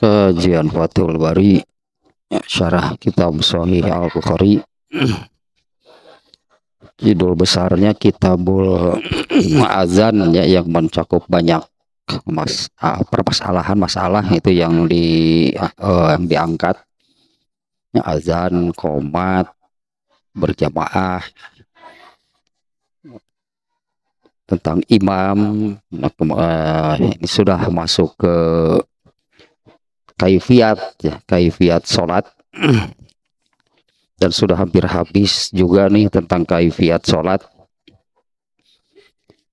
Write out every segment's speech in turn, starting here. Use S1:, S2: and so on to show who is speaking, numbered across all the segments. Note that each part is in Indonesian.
S1: kajian Fatul Bari syarah kitab Sahih Al-Bukhari judul besarnya Kitabul Azan ya yang mencakup banyak mas ah, permasalahan masalah itu yang di uh, yang diangkat ya, azan komat berjamaah tentang imam uh, ini sudah masuk ke kaifiat ya, kaifiat sholat dan sudah hampir habis juga nih tentang kaifiat sholat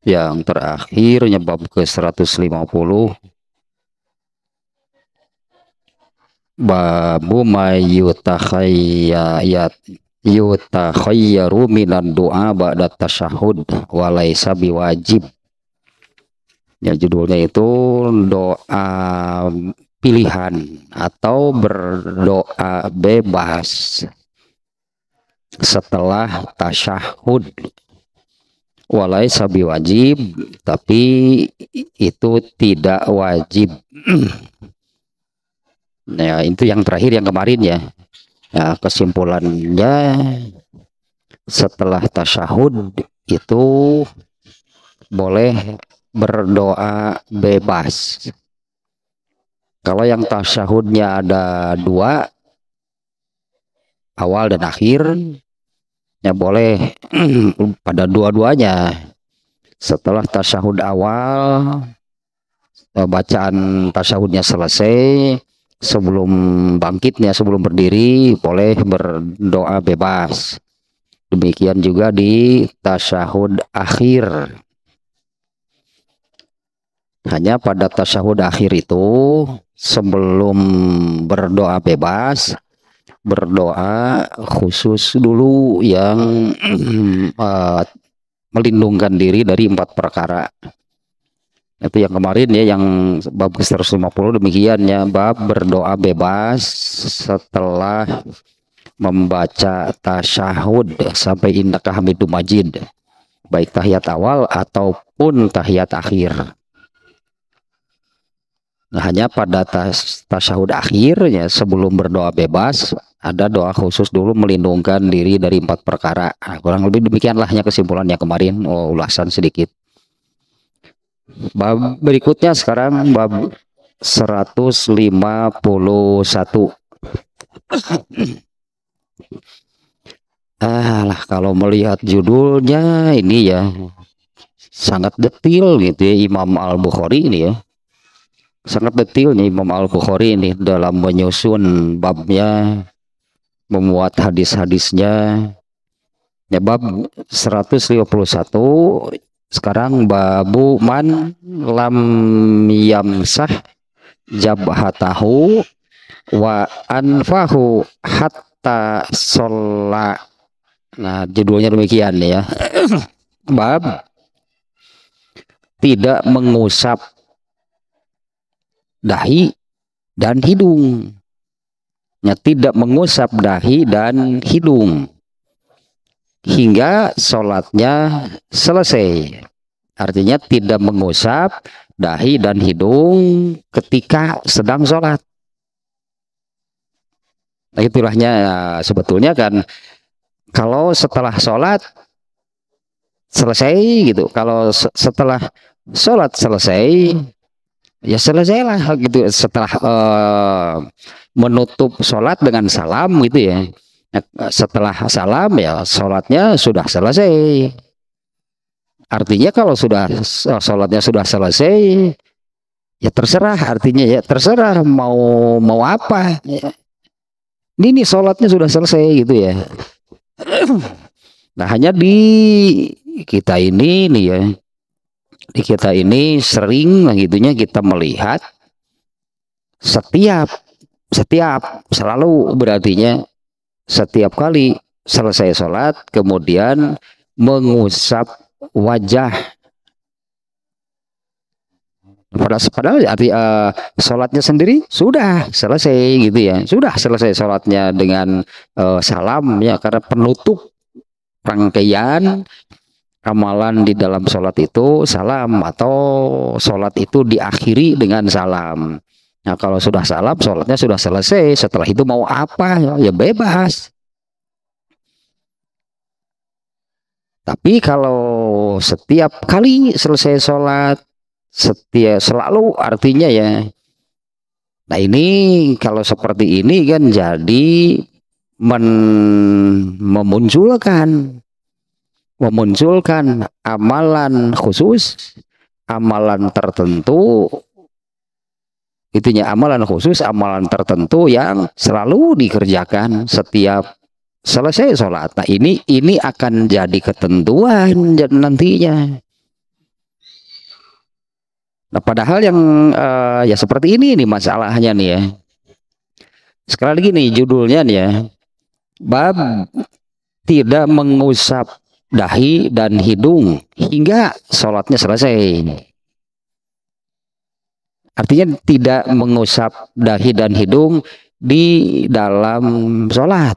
S1: yang terakhir nyebab ke 150 babu mayutakhayat ya, yutakhayyaru minan doa ba'da tasyahud walaisa biwajib ya judulnya itu doa pilihan atau berdoa bebas setelah tasyahud walai sabi wajib tapi itu tidak wajib ya itu yang terakhir yang kemarin ya, ya kesimpulannya setelah tasyahud itu boleh berdoa bebas kalau yang tasahudnya ada dua, awal dan akhir, ya boleh pada dua-duanya. Setelah tasahud awal, eh, bacaan tasahudnya selesai, sebelum bangkitnya, sebelum berdiri, boleh berdoa bebas. Demikian juga di tasahud akhir. Hanya pada tasyahud akhir itu sebelum berdoa bebas berdoa khusus dulu yang uh, melindungkan diri dari empat perkara. Itu yang kemarin ya yang bab 150 demikian ya bab berdoa bebas setelah membaca tasyahud sampai indah hamidum majid baik tahiyat awal ataupun tahiyat akhir. Nah, hanya pada tas, tasyahud akhirnya sebelum berdoa bebas ada doa khusus dulu melindungkan diri dari empat perkara. Nah, kurang lebih demikianlah hanya kesimpulannya kemarin oh, ulasan sedikit. Bab berikutnya sekarang bab 151. lah kalau melihat judulnya ini ya sangat detil gitu ya Imam Al-Bukhari ini ya sangat nih Imam Al-Bukhari ini dalam menyusun babnya memuat hadis-hadisnya ya bab 151 sekarang babu man lam yamsah jabhatahu wa anfahu hatta solak. nah judulnya demikian ya bab tidak mengusap dahi dan hidung. Ya, tidak mengusap dahi dan hidung hingga sholatnya selesai. Artinya tidak mengusap dahi dan hidung ketika sedang sholat. Nah, itulahnya ya, sebetulnya kan kalau setelah sholat selesai gitu, kalau setelah sholat selesai ya selesailah gitu setelah uh, menutup sholat dengan salam gitu ya setelah salam ya sholatnya sudah selesai artinya kalau sudah sholatnya sudah selesai ya terserah artinya ya terserah mau mau apa ya. ini nih sholatnya sudah selesai gitu ya nah hanya di kita ini nih ya di kita ini sering begitunya kita melihat setiap setiap selalu berartinya setiap kali selesai sholat kemudian mengusap wajah padahal arti uh, sholatnya sendiri sudah selesai gitu ya sudah selesai sholatnya dengan uh, salam ya karena penutup rangkaian amalan di dalam sholat itu salam atau sholat itu diakhiri dengan salam. Nah kalau sudah salam, sholatnya sudah selesai. Setelah itu mau apa? Ya bebas. Tapi kalau setiap kali selesai sholat, setia selalu artinya ya. Nah ini kalau seperti ini kan jadi men memunculkan memunculkan amalan khusus, amalan tertentu, itunya amalan khusus, amalan tertentu yang selalu dikerjakan setiap selesai sholat. Nah ini ini akan jadi ketentuan nantinya. Nah, padahal yang uh, ya seperti ini nih masalahnya nih ya. Sekali lagi nih judulnya nih ya. Bab tidak mengusap dahi dan hidung hingga sholatnya selesai. Artinya tidak mengusap dahi dan hidung di dalam sholat.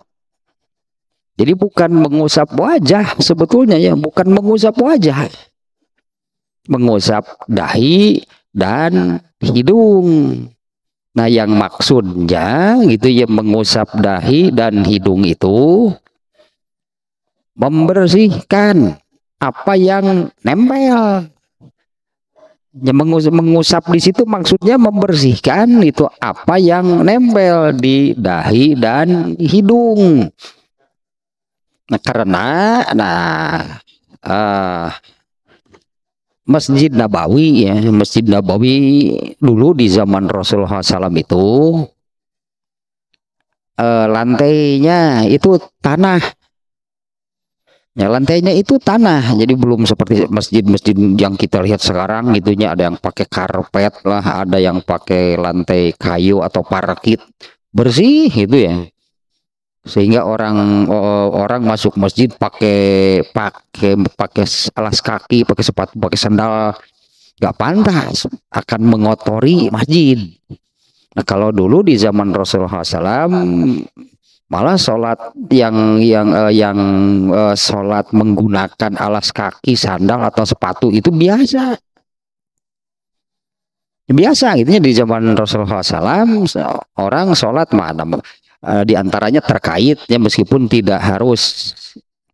S1: Jadi bukan mengusap wajah sebetulnya ya, bukan mengusap wajah. Mengusap dahi dan hidung. Nah yang maksudnya gitu ya mengusap dahi dan hidung itu membersihkan apa yang nempel ya, mengusap di situ maksudnya membersihkan itu apa yang nempel di dahi dan hidung nah karena nah uh, Masjid Nabawi ya Masjid Nabawi dulu di zaman Rasulullah SAW itu uh, lantainya itu tanah Ya lantainya itu tanah, jadi belum seperti masjid-masjid yang kita lihat sekarang gitunya ada yang pakai karpet lah, ada yang pakai lantai kayu atau parkit bersih gitu ya. Sehingga orang orang masuk masjid pakai pakai pakai alas kaki, pakai sepatu, pakai sandal nggak pantas akan mengotori masjid. Nah, kalau dulu di zaman Rasulullah SAW malah sholat yang yang uh, yang uh, sholat menggunakan alas kaki sandal atau sepatu itu biasa biasa gitunya di zaman Rasulullah SAW orang sholat mana uh, eh, di terkait ya meskipun tidak harus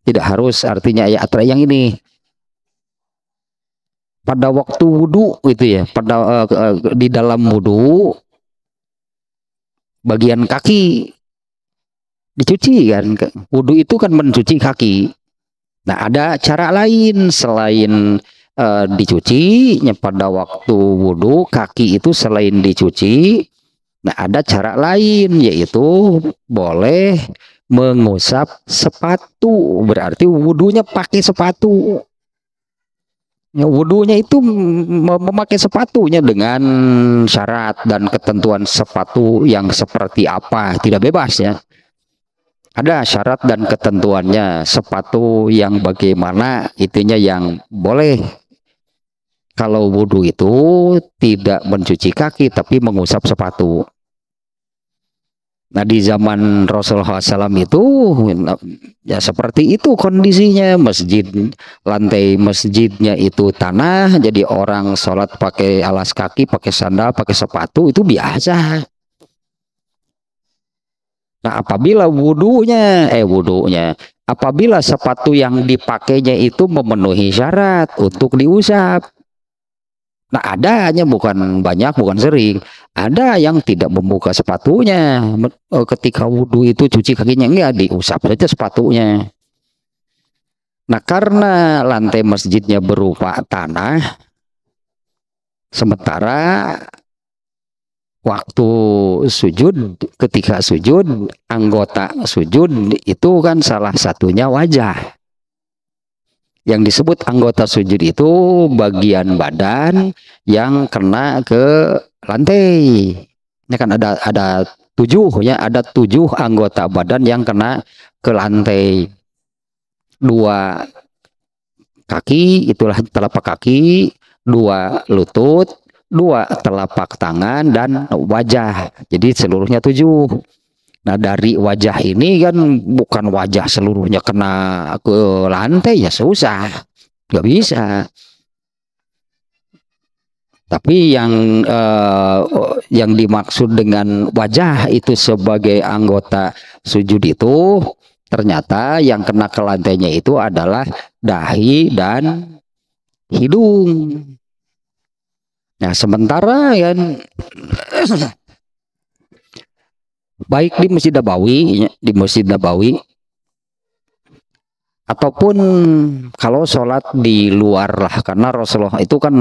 S1: tidak harus artinya ya yang ini pada waktu wudhu itu ya pada uh, uh, di dalam wudhu bagian kaki dicuci kan wudhu itu kan mencuci kaki nah ada cara lain selain uh, dicuci pada waktu wudhu kaki itu selain dicuci nah ada cara lain yaitu boleh mengusap sepatu berarti wudhunya pakai sepatu ya, wudhunya itu memakai sepatunya dengan syarat dan ketentuan sepatu yang seperti apa tidak bebas ya ada syarat dan ketentuannya sepatu yang bagaimana itunya yang boleh kalau wudhu itu tidak mencuci kaki tapi mengusap sepatu nah di zaman Rasulullah SAW itu ya seperti itu kondisinya masjid lantai masjidnya itu tanah jadi orang sholat pakai alas kaki pakai sandal pakai sepatu itu biasa Nah, apabila wudhunya, eh wudhunya, apabila sepatu yang dipakainya itu memenuhi syarat untuk diusap. Nah, ada adanya bukan banyak, bukan sering. Ada yang tidak membuka sepatunya eh, ketika wudhu itu cuci kakinya enggak diusap saja sepatunya. Nah, karena lantai masjidnya berupa tanah, sementara waktu sujud ketika sujud anggota sujud itu kan salah satunya wajah yang disebut anggota sujud itu bagian badan yang kena ke lantai ini kan ada ada tujuh ya ada tujuh anggota badan yang kena ke lantai dua kaki itulah telapak kaki dua lutut dua telapak tangan dan wajah. Jadi seluruhnya tujuh. Nah dari wajah ini kan bukan wajah seluruhnya kena ke lantai ya susah, nggak bisa. Tapi yang eh, yang dimaksud dengan wajah itu sebagai anggota sujud itu ternyata yang kena ke lantainya itu adalah dahi dan hidung. Nah, sementara yang baik di Masjid Nabawi, ya, di Masjid Nabawi ataupun kalau sholat di luar lah karena Rasulullah itu kan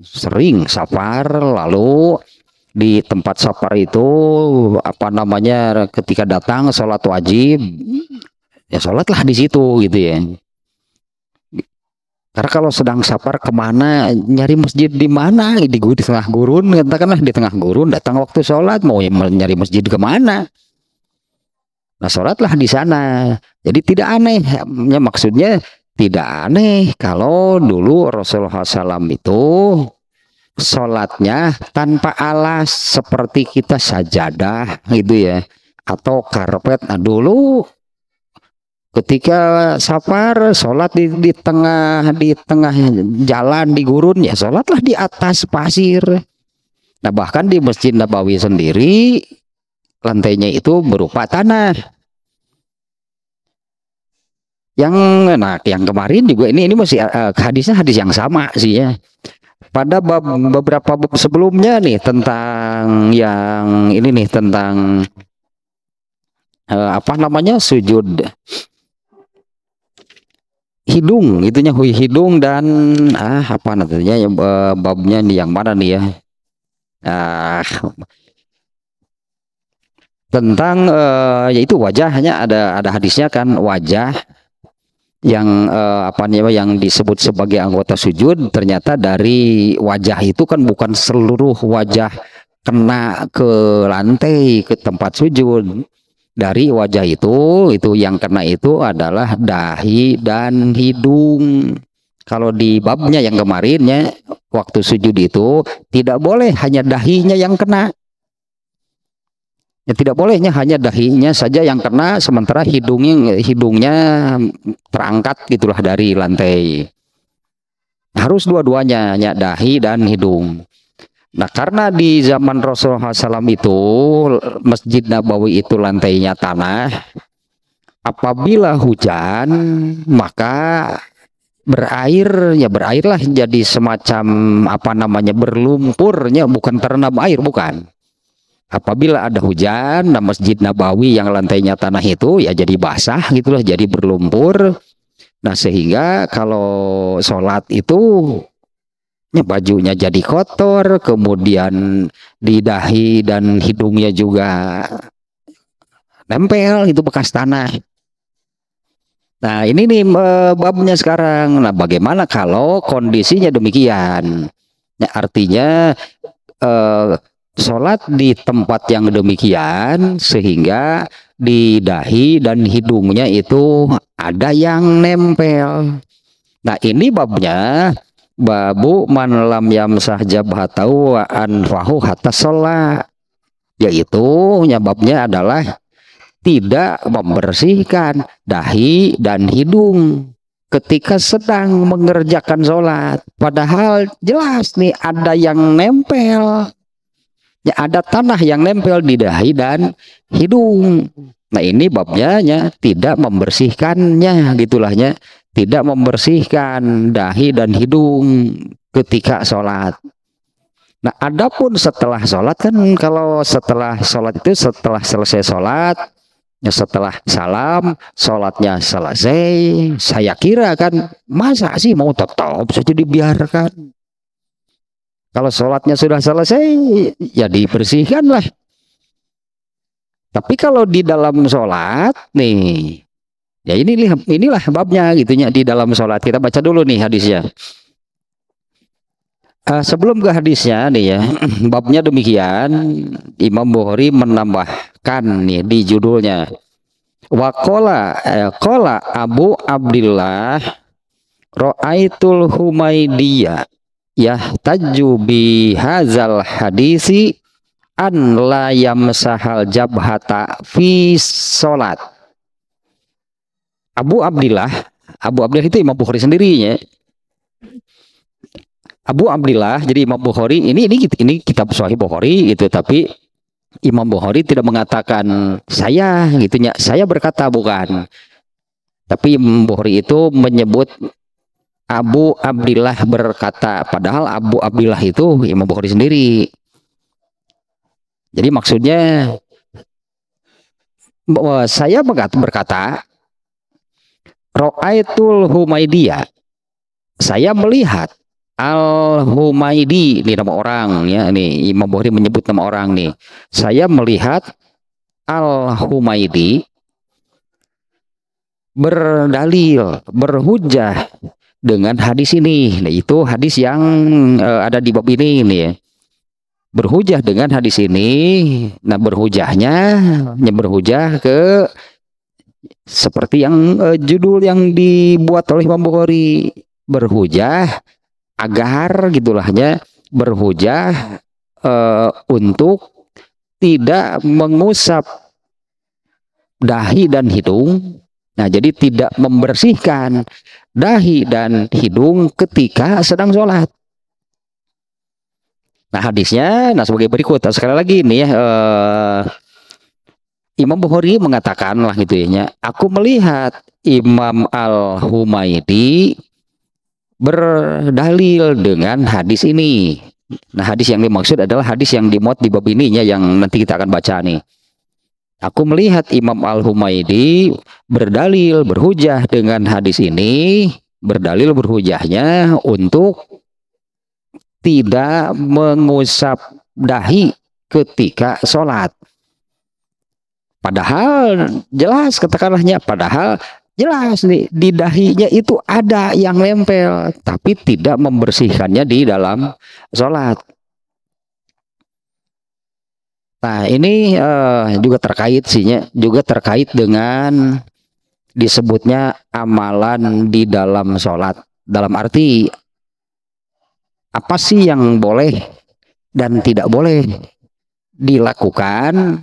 S1: sering safar lalu di tempat safar itu apa namanya ketika datang sholat wajib ya sholatlah di situ gitu ya karena kalau sedang safar kemana nyari masjid di mana di di tengah gurun katakanlah di tengah gurun datang waktu sholat mau nyari masjid kemana nah sholatlah di sana jadi tidak aneh ya, maksudnya tidak aneh kalau dulu Rasulullah SAW itu sholatnya tanpa alas seperti kita sajadah gitu ya atau karpet nah dulu ketika safar sholat di, di tengah di tengah jalan di gurun ya sholatlah di atas pasir nah bahkan di masjid Nabawi sendiri lantainya itu berupa tanah yang nah yang kemarin juga ini ini masih uh, eh, hadisnya hadis yang sama sih ya pada bab, beberapa bab sebelumnya nih tentang yang ini nih tentang uh, apa namanya sujud hidung itunya hidung dan ah apa namanya ya, babnya nih yang mana nih ya ah tentang uh, eh, yaitu wajahnya ada ada hadisnya kan wajah yang uh, apa namanya yang disebut sebagai anggota sujud ternyata dari wajah itu kan bukan seluruh wajah kena ke lantai ke tempat sujud dari wajah itu itu yang kena itu adalah dahi dan hidung kalau di babnya yang kemarinnya waktu sujud itu tidak boleh hanya dahinya yang kena ya tidak bolehnya hanya dahinya saja yang kena sementara hidungnya hidungnya terangkat gitulah dari lantai harus dua-duanya ya dahi dan hidung Nah karena di zaman Rasulullah SAW itu Masjid Nabawi itu lantainya tanah Apabila hujan maka berair ya berairlah jadi semacam apa namanya berlumpurnya bukan terendam air bukan apabila ada hujan nah masjid Nabawi yang lantainya tanah itu ya jadi basah gitulah jadi berlumpur nah sehingga kalau sholat itu ya, bajunya jadi kotor kemudian di dahi dan hidungnya juga nempel itu bekas tanah Nah ini nih e, babnya sekarang. Nah bagaimana kalau kondisinya demikian? ya, artinya e, sholat di tempat yang demikian sehingga di dahi dan hidungnya itu ada yang nempel. Nah ini babnya babu man lam yamsah jabhatau wa anfahu hatta sholat yaitu nyebabnya adalah tidak membersihkan dahi dan hidung ketika sedang mengerjakan sholat padahal jelas nih ada yang nempel Ya, ada tanah yang nempel di dahi dan hidung. Nah ini babnya ya, tidak membersihkannya gitulahnya, tidak membersihkan dahi dan hidung ketika sholat. Nah adapun setelah sholat kan kalau setelah sholat itu setelah selesai sholat, ya setelah salam sholatnya selesai, saya kira kan masa sih mau tetap saja dibiarkan kalau sholatnya sudah selesai, ya dibersihkanlah. Tapi kalau di dalam sholat, nih, ya ini inilah babnya gitunya di dalam sholat. Kita baca dulu nih hadisnya. Uh, sebelum ke hadisnya nih ya, babnya demikian. Imam Bukhari menambahkan nih di judulnya. Wakola, eh, kola Abu Abdullah Ro'aitul Humaidiyah yahtaju bi hazal hadisi an la yamsahal jabhata fi salat. Abu Abdillah, Abu Abdillah itu Imam Bukhari sendirinya. Abu Abdillah, jadi Imam Bukhari ini ini ini kitab Sahih Bukhari gitu, tapi Imam Bukhari tidak mengatakan saya gitu ya, saya berkata bukan. Tapi Imam Bukhari itu menyebut Abu Abdillah berkata, padahal Abu Abdillah itu Imam Bukhari sendiri. Jadi maksudnya bahwa saya berkata, Ro'aitul Humaidiyah, saya melihat Al Humaidi ini nama orang ya ini Imam Bukhari menyebut nama orang nih. Saya melihat Al Humaidi berdalil, berhujah dengan hadis ini. Nah, itu hadis yang uh, ada di bab ini ini ya. Berhujah dengan hadis ini, nah berhujahnya berhujah ke seperti yang uh, judul yang dibuat oleh Imam Bukhari berhujah agar gitulahnya berhujah uh, untuk tidak mengusap dahi dan hidung Nah, jadi tidak membersihkan dahi dan hidung ketika sedang sholat. Nah, hadisnya, nah sebagai berikut. Sekali lagi ini ya, eh, Imam Bukhari mengatakan lah gitu ya, aku melihat Imam Al-Humaidi berdalil dengan hadis ini. Nah, hadis yang dimaksud adalah hadis yang dimuat di bab ininya yang nanti kita akan baca nih. Aku melihat Imam Al-Humaidi berdalil, berhujah dengan hadis ini, berdalil berhujahnya untuk tidak mengusap dahi ketika sholat. Padahal jelas katakanlahnya, padahal jelas nih di dahinya itu ada yang nempel, tapi tidak membersihkannya di dalam sholat. Nah, ini uh, juga terkait sihnya, juga terkait dengan disebutnya amalan di dalam sholat. Dalam arti apa sih yang boleh dan tidak boleh dilakukan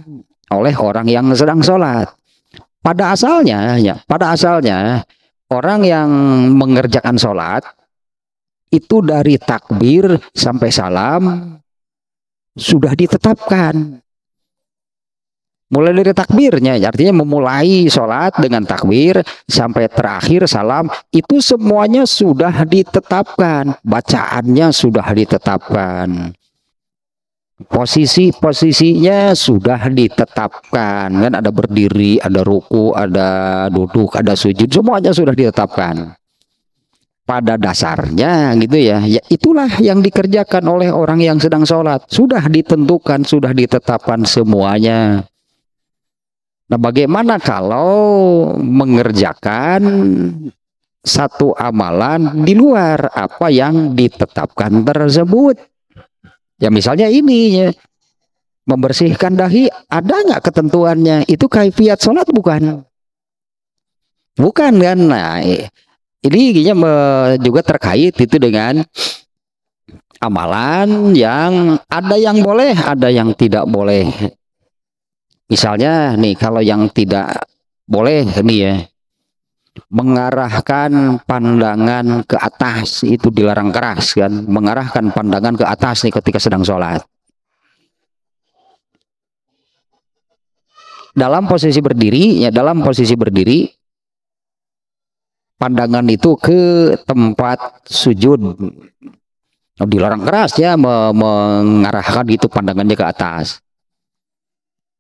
S1: oleh orang yang sedang sholat? Pada asalnya, ya, pada asalnya orang yang mengerjakan sholat itu dari takbir sampai salam sudah ditetapkan Mulai dari takbirnya, artinya memulai sholat dengan takbir sampai terakhir salam, itu semuanya sudah ditetapkan. Bacaannya sudah ditetapkan. Posisi-posisinya sudah ditetapkan. Kan ada berdiri, ada ruku, ada duduk, ada sujud, semuanya sudah ditetapkan. Pada dasarnya gitu ya, ya itulah yang dikerjakan oleh orang yang sedang sholat. Sudah ditentukan, sudah ditetapkan semuanya. Nah, bagaimana kalau mengerjakan satu amalan di luar apa yang ditetapkan tersebut? Ya misalnya ini ya. Membersihkan dahi ada nggak ketentuannya? Itu kaifiat sholat bukan? Bukan kan? Nah, ini juga terkait itu dengan amalan yang ada yang boleh, ada yang tidak boleh misalnya nih kalau yang tidak boleh nih ya mengarahkan pandangan ke atas itu dilarang keras kan mengarahkan pandangan ke atas nih ketika sedang sholat dalam posisi berdiri ya dalam posisi berdiri pandangan itu ke tempat sujud dilarang keras ya mengarahkan itu pandangannya ke atas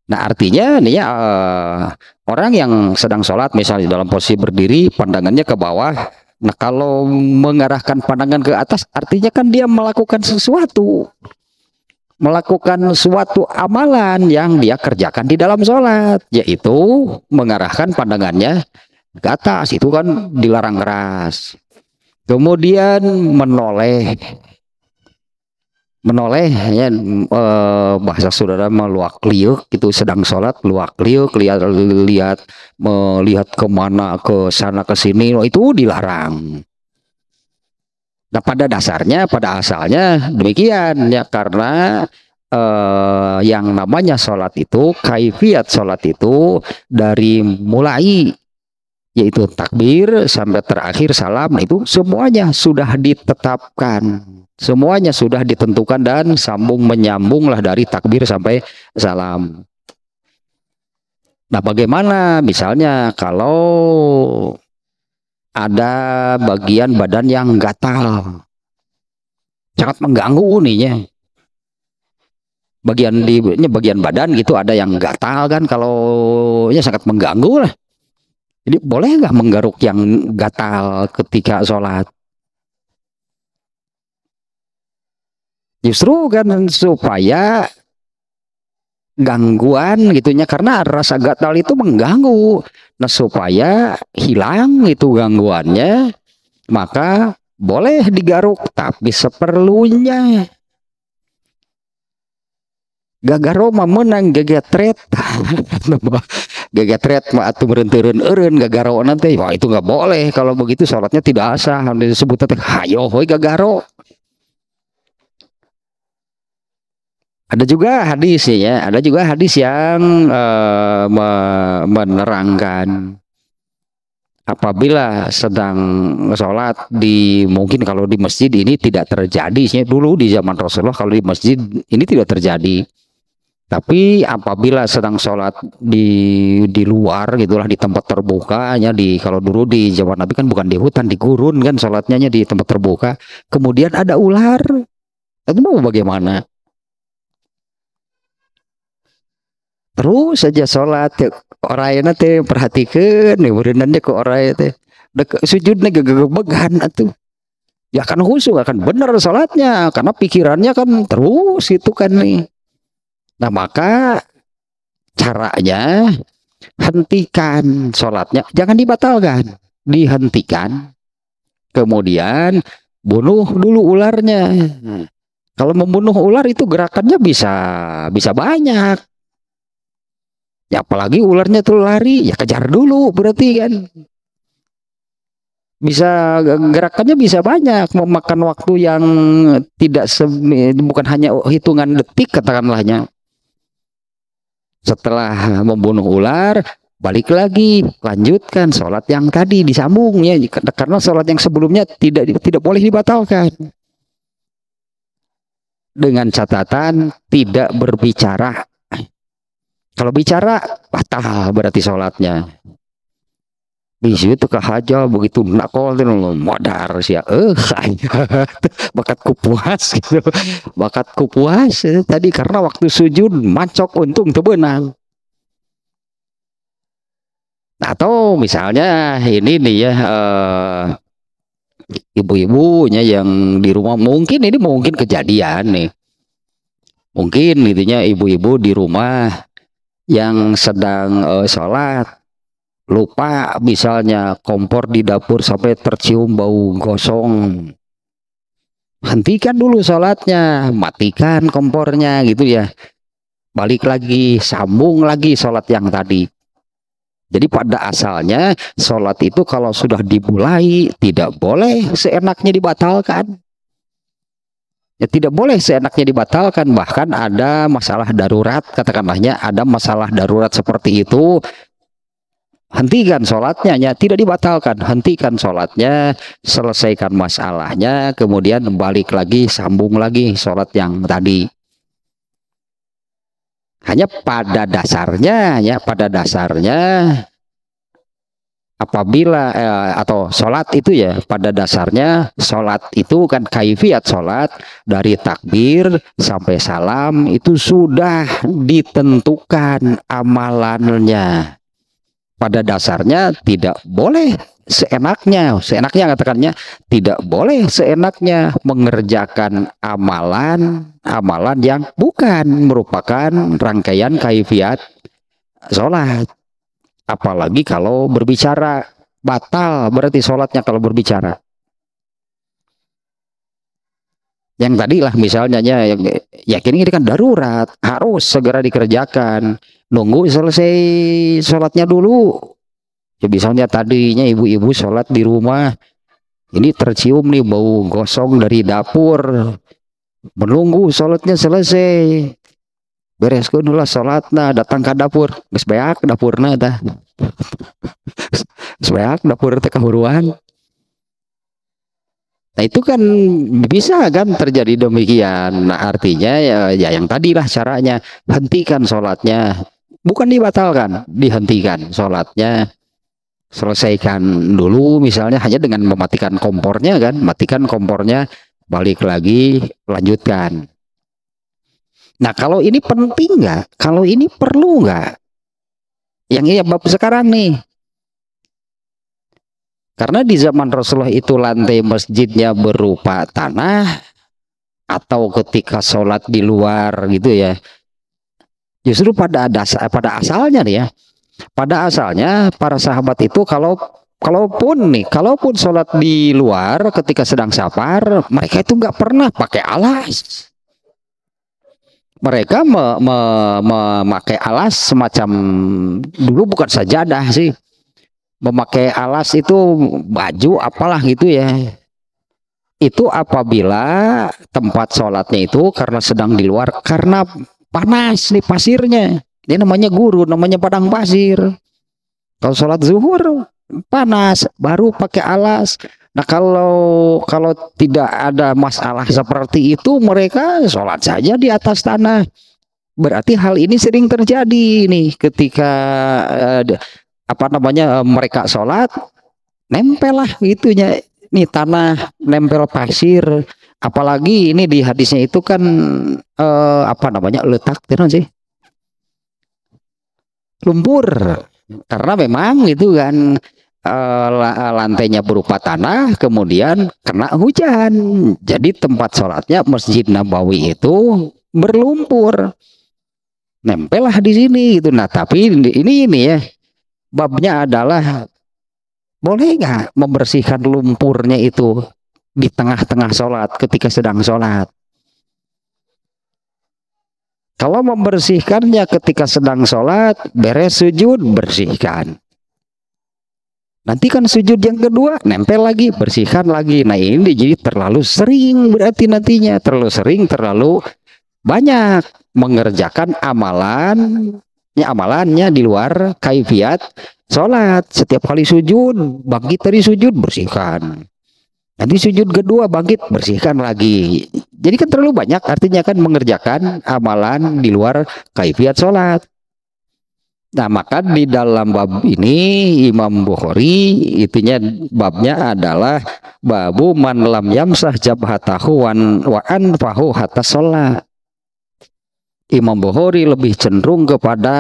S1: Nah artinya nih ya eh, orang yang sedang sholat misalnya dalam posisi berdiri pandangannya ke bawah. Nah kalau mengarahkan pandangan ke atas artinya kan dia melakukan sesuatu. Melakukan suatu amalan yang dia kerjakan di dalam sholat. Yaitu mengarahkan pandangannya ke atas. Itu kan dilarang keras. Kemudian menoleh menoleh ya e, bahasa saudara meluak liuk gitu sedang sholat luak liuk lihat lihat melihat kemana ke sana ke sini oh, itu dilarang nah pada dasarnya pada asalnya demikian ya karena eh, yang namanya sholat itu kaifiat sholat itu dari mulai yaitu takbir sampai terakhir salam itu semuanya sudah ditetapkan semuanya sudah ditentukan dan sambung menyambunglah dari takbir sampai salam nah bagaimana misalnya kalau ada bagian badan yang gatal sangat mengganggu uninya bagian di bagian badan gitu ada yang gatal kan kalau ya sangat mengganggu lah jadi boleh nggak menggaruk yang gatal ketika sholat? Justru kan supaya gangguan gitunya karena rasa gatal itu mengganggu. Nah supaya hilang itu gangguannya maka boleh digaruk tapi seperlunya. gagaroma menang gagatret. gegetret mah atuh merentereun eureun gagaro nanti wah itu nggak boleh kalau begitu sholatnya tidak sah harus disebut teh hayo hoi gagaro ada juga hadis ya ada juga hadis yang uh, menerangkan apabila sedang sholat di mungkin kalau di masjid ini tidak terjadi dulu di zaman Rasulullah kalau di masjid ini tidak terjadi tapi apabila sedang sholat di di luar gitulah di tempat terbuka hanya di kalau dulu di zaman Nabi kan bukan di hutan di gurun kan sholatnya di tempat terbuka. Kemudian ada ular. Itu mau bagaimana? Terus saja sholat ya orang orangnya nanti perhatikan ya, nih berenangnya ke orangnya teh sujudnya gegebegan itu ya kan khusyuk akan benar sholatnya karena pikirannya kan terus itu kan nih Nah maka caranya hentikan sholatnya, jangan dibatalkan, dihentikan. Kemudian bunuh dulu ularnya. Kalau membunuh ular itu gerakannya bisa bisa banyak. Ya apalagi ularnya tuh lari, ya kejar dulu berarti kan. Bisa gerakannya bisa banyak, memakan waktu yang tidak se, bukan hanya hitungan detik katakanlahnya setelah membunuh ular balik lagi lanjutkan sholat yang tadi disambung ya karena sholat yang sebelumnya tidak tidak boleh dibatalkan dengan catatan tidak berbicara kalau bicara batal berarti sholatnya di situ ke haja begitu nak kol tuh modar sih ya, eh eh bakatku puas gitu bakatku puas itu eh, tadi karena waktu sujud macok untung tuh nah, atau misalnya ini nih ya eh, ibu-ibunya yang di rumah mungkin ini mungkin kejadian nih mungkin intinya ibu-ibu di rumah yang sedang eh, sholat lupa misalnya kompor di dapur sampai tercium bau gosong hentikan dulu sholatnya matikan kompornya gitu ya balik lagi sambung lagi sholat yang tadi jadi pada asalnya sholat itu kalau sudah dimulai tidak boleh seenaknya dibatalkan ya tidak boleh seenaknya dibatalkan bahkan ada masalah darurat katakanlahnya ada masalah darurat seperti itu hentikan sholatnya ya tidak dibatalkan hentikan sholatnya selesaikan masalahnya kemudian balik lagi sambung lagi sholat yang tadi hanya pada dasarnya ya pada dasarnya apabila eh, atau sholat itu ya pada dasarnya sholat itu kan kaifiat sholat dari takbir sampai salam itu sudah ditentukan amalannya pada dasarnya tidak boleh seenaknya, seenaknya katakannya tidak boleh seenaknya mengerjakan amalan amalan yang bukan merupakan rangkaian kaifiat sholat. Apalagi kalau berbicara batal berarti sholatnya kalau berbicara. Yang tadilah misalnya ya, ya ini kan darurat harus segera dikerjakan nunggu selesai sholatnya dulu ya misalnya tadinya ibu-ibu sholat di rumah ini tercium nih bau gosong dari dapur menunggu sholatnya selesai Bereskanlah lah sholatnya datang ke dapur sebeak beak dah sebeak dapur teka huruan Nah itu kan bisa kan terjadi demikian. Nah, artinya ya, ya yang tadilah caranya hentikan sholatnya bukan dibatalkan dihentikan sholatnya selesaikan dulu misalnya hanya dengan mematikan kompornya kan matikan kompornya balik lagi lanjutkan nah kalau ini penting nggak kalau ini perlu nggak yang ini bab sekarang nih karena di zaman Rasulullah itu lantai masjidnya berupa tanah atau ketika sholat di luar gitu ya Justru pada dasar pada asalnya nih ya. Pada asalnya para sahabat itu kalau kalaupun nih, kalaupun sholat di luar ketika sedang safar, mereka itu nggak pernah pakai alas. Mereka me, me, memakai alas semacam dulu bukan sajadah sih, memakai alas itu baju apalah gitu ya. Itu apabila tempat sholatnya itu karena sedang di luar, karena panas nih pasirnya ini namanya guru, namanya padang pasir kalau sholat zuhur panas baru pakai alas nah kalau kalau tidak ada masalah seperti itu mereka sholat saja di atas tanah berarti hal ini sering terjadi nih ketika eh, apa namanya eh, mereka sholat nempel lah itunya nih tanah nempel pasir apalagi ini di hadisnya itu kan eh, apa namanya letak gitu kan sih lumpur karena memang itu kan eh, lantainya berupa tanah kemudian kena hujan jadi tempat sholatnya masjid Nabawi itu berlumpur nempel lah di sini gitu nah tapi ini ini ya babnya adalah boleh nggak membersihkan lumpurnya itu di tengah-tengah sholat ketika sedang sholat. Kalau membersihkannya ketika sedang sholat, beres sujud, bersihkan. Nanti kan sujud yang kedua, nempel lagi, bersihkan lagi. Nah ini jadi terlalu sering berarti nantinya. Terlalu sering, terlalu banyak mengerjakan amalan ya, amalannya di luar kaifiat sholat setiap kali sujud bagi dari sujud bersihkan Nanti sujud kedua bangkit bersihkan lagi. Jadi kan terlalu banyak artinya kan mengerjakan amalan di luar kaifiat sholat. Nah maka di dalam bab ini Imam Bukhari itunya babnya adalah babu man lam yamsah jabhatahu wan wa anfahu hatta sholat. Imam Bukhari lebih cenderung kepada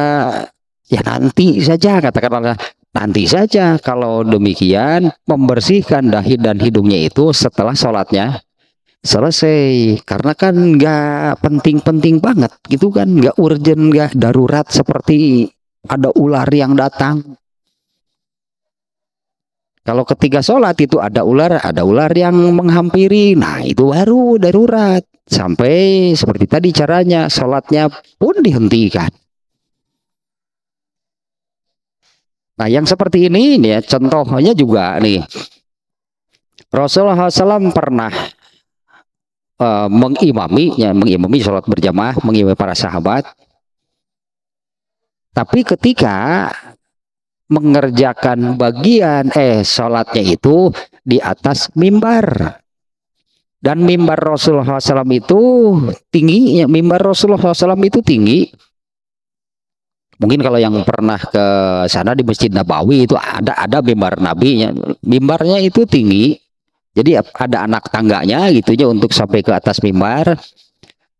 S1: ya nanti saja katakanlah Nanti saja kalau demikian membersihkan dahi dan hidungnya itu setelah sholatnya selesai karena kan nggak penting-penting banget gitu kan nggak urgent nggak darurat seperti ada ular yang datang kalau ketiga sholat itu ada ular ada ular yang menghampiri nah itu baru darurat sampai seperti tadi caranya sholatnya pun dihentikan Nah, yang seperti ini ya contohnya juga nih. Rasulullah SAW pernah uh, mengimami, ya, mengimami sholat berjamaah, mengimami para sahabat. Tapi ketika mengerjakan bagian eh sholatnya itu di atas mimbar dan mimbar Rasulullah SAW itu tinggi, ya, mimbar Rasulullah SAW itu tinggi Mungkin kalau yang pernah ke sana di Masjid Nabawi itu ada ada mimbar Nabi nya, Mimbarnya itu tinggi. Jadi ada anak tangganya gitu ya untuk sampai ke atas mimbar.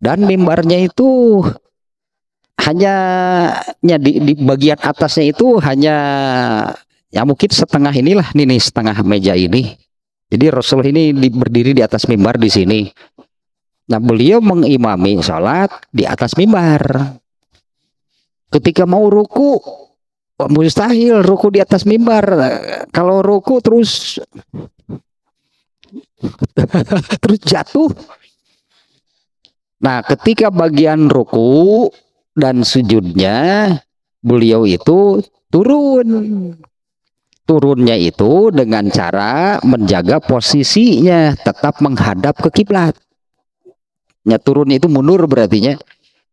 S1: Dan mimbarnya itu hanya ya di, di bagian atasnya itu hanya ya mungkin setengah inilah nih nih setengah meja ini. Jadi Rasul ini di, berdiri di atas mimbar di sini. Nah beliau mengimami sholat di atas mimbar ketika mau ruku mustahil ruku di atas mimbar kalau ruku terus terus jatuh nah ketika bagian ruku dan sujudnya beliau itu turun turunnya itu dengan cara menjaga posisinya tetap menghadap ke kiplat. turun itu mundur berartinya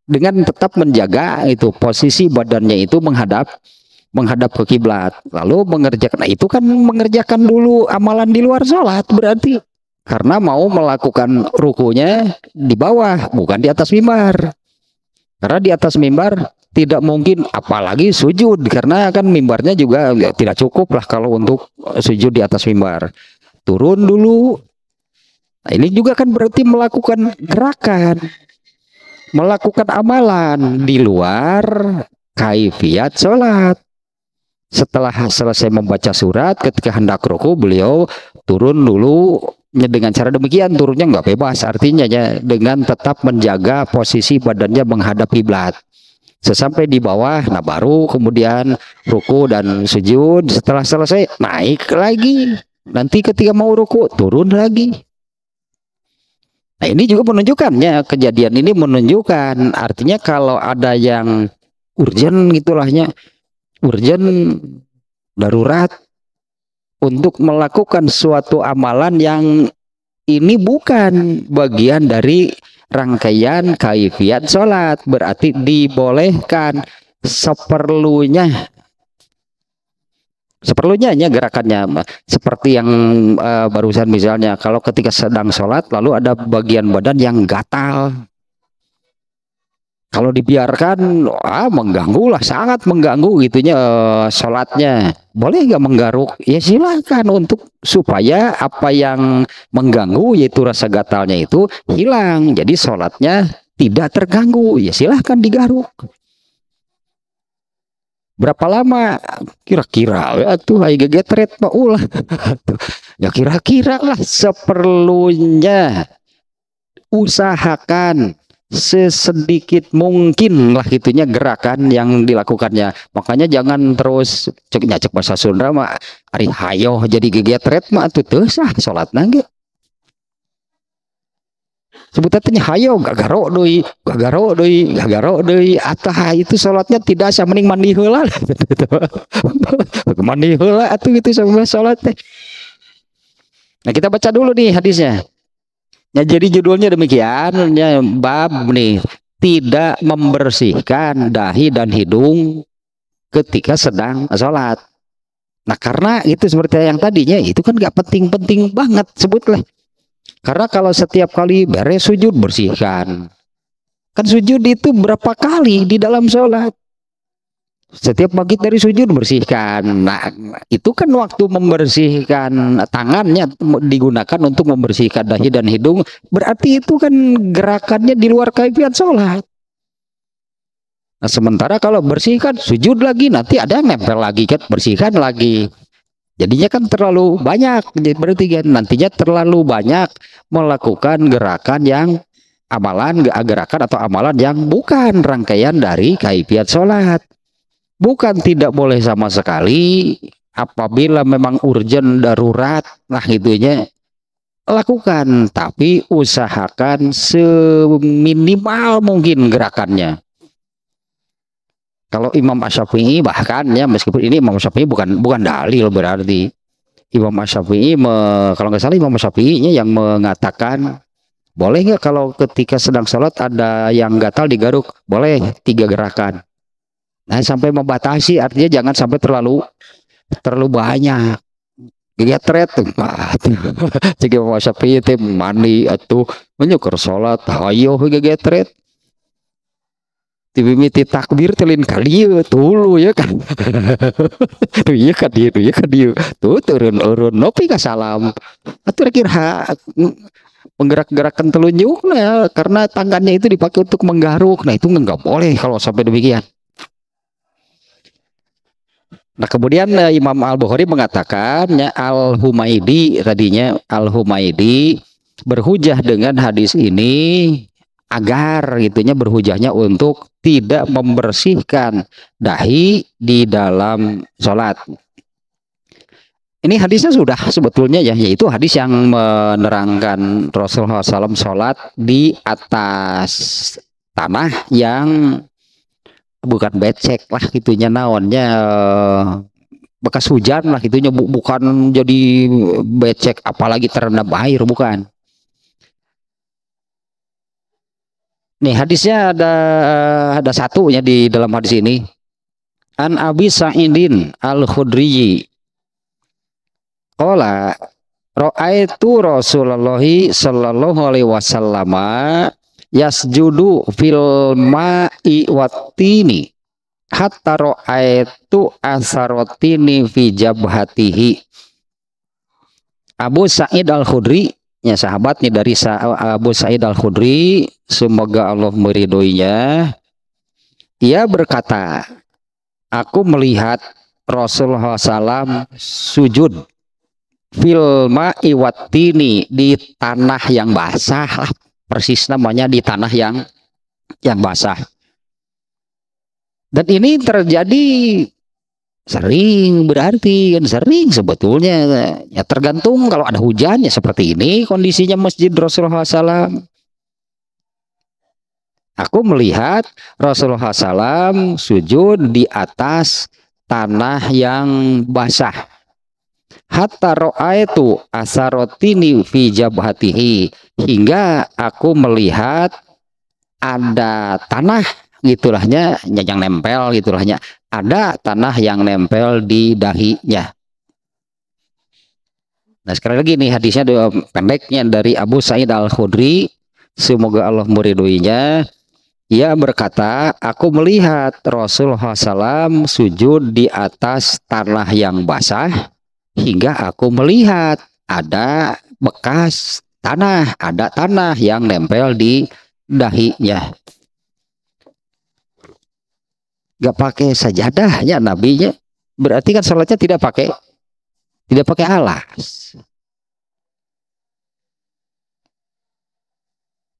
S1: dengan tetap menjaga itu posisi badannya itu menghadap menghadap ke kiblat lalu mengerjakan nah, itu kan mengerjakan dulu amalan di luar sholat berarti karena mau melakukan rukunya di bawah bukan di atas mimbar karena di atas mimbar tidak mungkin apalagi sujud karena akan mimbarnya juga ya, tidak cukup lah kalau untuk sujud di atas mimbar turun dulu nah, ini juga kan berarti melakukan gerakan melakukan amalan di luar kaifiat sholat. Setelah selesai membaca surat, ketika hendak ruku beliau turun dulu ya, dengan cara demikian turunnya nggak bebas. Artinya ya dengan tetap menjaga posisi badannya menghadap kiblat. Sesampai di bawah, nah baru kemudian ruku dan sujud. Setelah selesai naik lagi. Nanti ketika mau ruku turun lagi. Nah, ini juga menunjukkannya kejadian ini menunjukkan artinya kalau ada yang urgent gitulahnya urgent darurat untuk melakukan suatu amalan yang ini bukan bagian dari rangkaian kaifiat sholat berarti dibolehkan seperlunya seperlunya hanya gerakannya seperti yang uh, barusan misalnya kalau ketika sedang sholat lalu ada bagian badan yang gatal kalau dibiarkan ah mengganggu lah sangat mengganggu gitunya uh, sholatnya boleh nggak menggaruk ya silahkan untuk supaya apa yang mengganggu yaitu rasa gatalnya itu hilang jadi sholatnya tidak terganggu ya silahkan digaruk berapa lama kira-kira ya tuh hai gegetret pak ulah ya kira-kira lah seperlunya usahakan sesedikit mungkin lah gitunya gerakan yang dilakukannya makanya jangan terus cek nyacek bahasa Sunda mah ari hayo jadi trade mah tuh tuh sah sholat nangge sebutannya hayo gagaro doi gagaro doi gagaro doi atah itu sholatnya tidak saya mending mandi hula mandi hula atau gitu sama sholatnya nah kita baca dulu nih hadisnya ya jadi judulnya demikian ya bab nih tidak membersihkan dahi dan hidung ketika sedang sholat nah karena itu seperti yang tadinya itu kan gak penting-penting banget sebutlah karena kalau setiap kali beres sujud bersihkan. Kan sujud itu berapa kali di dalam sholat? Setiap pagi dari sujud bersihkan. Nah, itu kan waktu membersihkan tangannya digunakan untuk membersihkan dahi dan hidung. Berarti itu kan gerakannya di luar kaifiat sholat. Nah, sementara kalau bersihkan sujud lagi nanti ada yang nempel lagi kan bersihkan lagi jadinya kan terlalu banyak berarti kan nantinya terlalu banyak melakukan gerakan yang amalan eh, gerakan atau amalan yang bukan rangkaian dari kaifiat sholat bukan tidak boleh sama sekali apabila memang urgent darurat nah gitunya lakukan tapi usahakan seminimal mungkin gerakannya kalau Imam Asyafi'i bahkan ya meskipun ini Imam Asyafi'i bukan bukan dalil berarti Imam Asyafi'i kalau nggak salah Imam Asyafi'i yang mengatakan boleh nggak kalau ketika sedang sholat ada yang gatal digaruk boleh tiga gerakan. Nah sampai membatasi artinya jangan sampai terlalu terlalu banyak getret Jadi mau sapi itu mandi atau menyukur sholat hayo getret mimiti takbir telin kali ya, tulu ya kan tuh iya kan dia tuh iya kan dia tuh turun turun nopi ka salam atur kira menggerak-gerakkan telunjuk nah karena tangannya itu dipakai untuk menggaruk nah itu nggak boleh kalau sampai demikian Nah kemudian eh, Imam Al Bukhari mengatakan ya, Al Humaidi tadinya Al Humaidi berhujah dengan hadis ini agar gitunya berhujahnya untuk tidak membersihkan dahi di dalam sholat. Ini hadisnya sudah sebetulnya ya, yaitu hadis yang menerangkan Rasulullah SAW sholat di atas tanah yang bukan becek lah gitunya naonnya eh, bekas hujan lah gitunya bukan jadi becek apalagi terendam air bukan Nih hadisnya ada eh, ada satu ya di dalam hadis ini. An Abi Sa'idin Al-Khudri. Qala ra'aitu Rasulullah sallallahu alaihi wasallam yasjudu fil ma'i watini hatta ra'aitu asarotini fi jabhatihi. Abu Sa'id Al-Khudri ya sahabat nih dari Abu Sa'id Al-Khudri semoga Allah meridhoinya ia berkata aku melihat Rasulullah SAW sujud filma iwatini di tanah yang basah lah persis namanya di tanah yang yang basah dan ini terjadi Sering berarti kan sering sebetulnya ya tergantung kalau ada hujannya seperti ini kondisinya masjid Rasulullah SAW. Aku melihat Rasulullah SAW sujud di atas tanah yang basah. Hatta ro'aitu asarotini fi jabhatihi. Hingga aku melihat ada tanah gitulahnya yang nempel gitulahnya ada tanah yang nempel di dahinya nah sekali lagi nih hadisnya pendeknya dari Abu Sa'id Al-Khudri semoga Allah meriduinya, ia berkata aku melihat Rasulullah SAW sujud di atas tanah yang basah hingga aku melihat ada bekas tanah ada tanah yang nempel di dahinya nggak pakai sajadahnya nabinya berarti kan salatnya tidak pakai tidak pakai alas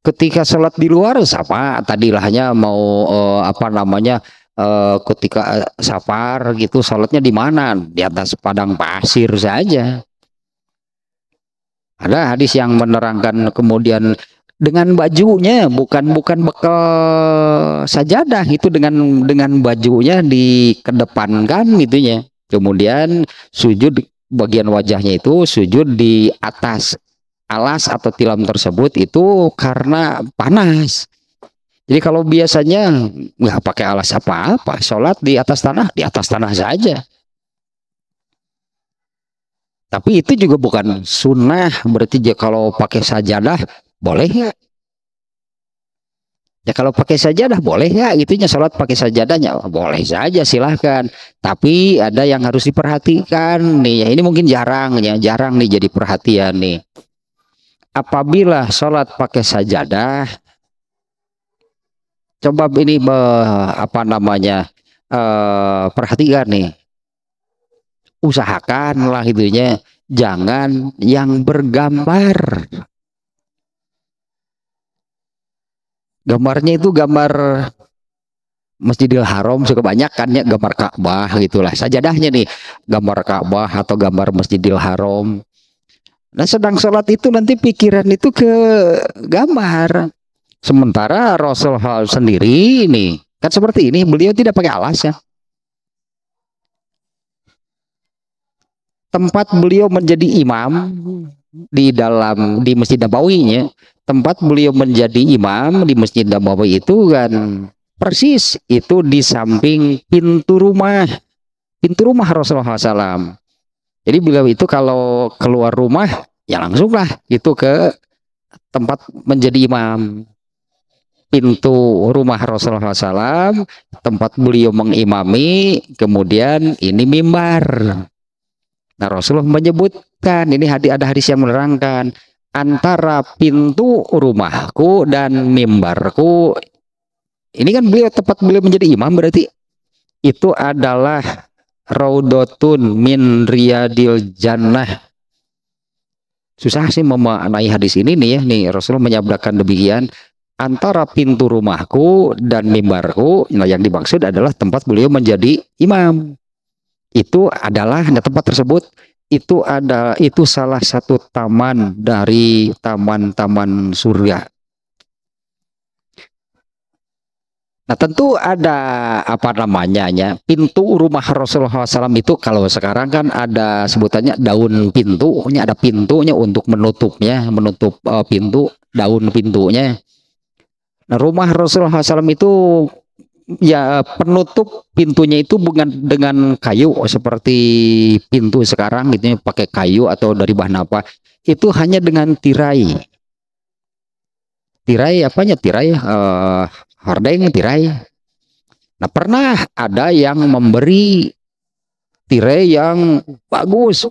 S1: ketika salat di luar sama tadilahnya mau eh, apa namanya eh, ketika eh, safar gitu salatnya di mana di atas padang pasir saja ada hadis yang menerangkan kemudian dengan bajunya bukan bukan bekal sajadah itu dengan dengan bajunya dikedepankan gitu ya kemudian sujud bagian wajahnya itu sujud di atas alas atau tilam tersebut itu karena panas jadi kalau biasanya nggak pakai alas apa-apa sholat di atas tanah di atas tanah saja tapi itu juga bukan sunnah berarti kalau pakai sajadah boleh nggak? Ya kalau pakai sajadah boleh ya itunya sholat pakai sajadahnya ya oh, boleh saja silahkan. Tapi ada yang harus diperhatikan nih. Ya, ini mungkin jarang ya jarang nih jadi perhatian nih. Apabila sholat pakai sajadah, coba ini be, apa namanya eh, perhatikan nih. Usahakanlah itunya jangan yang bergambar gambarnya itu gambar Masjidil Haram suka banyak kan ya gambar Ka'bah gitulah sajadahnya nih gambar Ka'bah atau gambar Masjidil Haram nah sedang sholat itu nanti pikiran itu ke gambar sementara Rasulullah sendiri ini kan seperti ini beliau tidak pakai alas ya tempat beliau menjadi imam di dalam di Masjid Nabawinya tempat beliau menjadi imam di Masjid Nabawi itu kan persis itu di samping pintu rumah pintu rumah Rasulullah SAW jadi beliau itu kalau keluar rumah ya langsunglah itu ke tempat menjadi imam pintu rumah Rasulullah SAW tempat beliau mengimami kemudian ini mimbar Nah Rasulullah menyebutkan ini hadis ada hadis yang menerangkan antara pintu rumahku dan mimbarku ini kan beliau tepat beliau menjadi imam berarti itu adalah raudotun min riyadil jannah susah sih memaknai hadis ini nih ya nih Rasulullah menyabdakan demikian antara pintu rumahku dan mimbarku nah yang dimaksud adalah tempat beliau menjadi imam itu adalah tempat tersebut itu ada itu salah satu taman dari taman-taman surga. Nah tentu ada apa namanya ya pintu rumah Rasulullah SAW itu kalau sekarang kan ada sebutannya daun pintunya ada pintunya untuk menutupnya menutup eh, pintu daun pintunya. Nah rumah Rasulullah SAW itu ya penutup pintunya itu bukan dengan kayu seperti pintu sekarang gitu ya, pakai kayu atau dari bahan apa itu hanya dengan tirai tirai apanya tirai uh, eh, hordeng tirai nah pernah ada yang memberi tirai yang bagus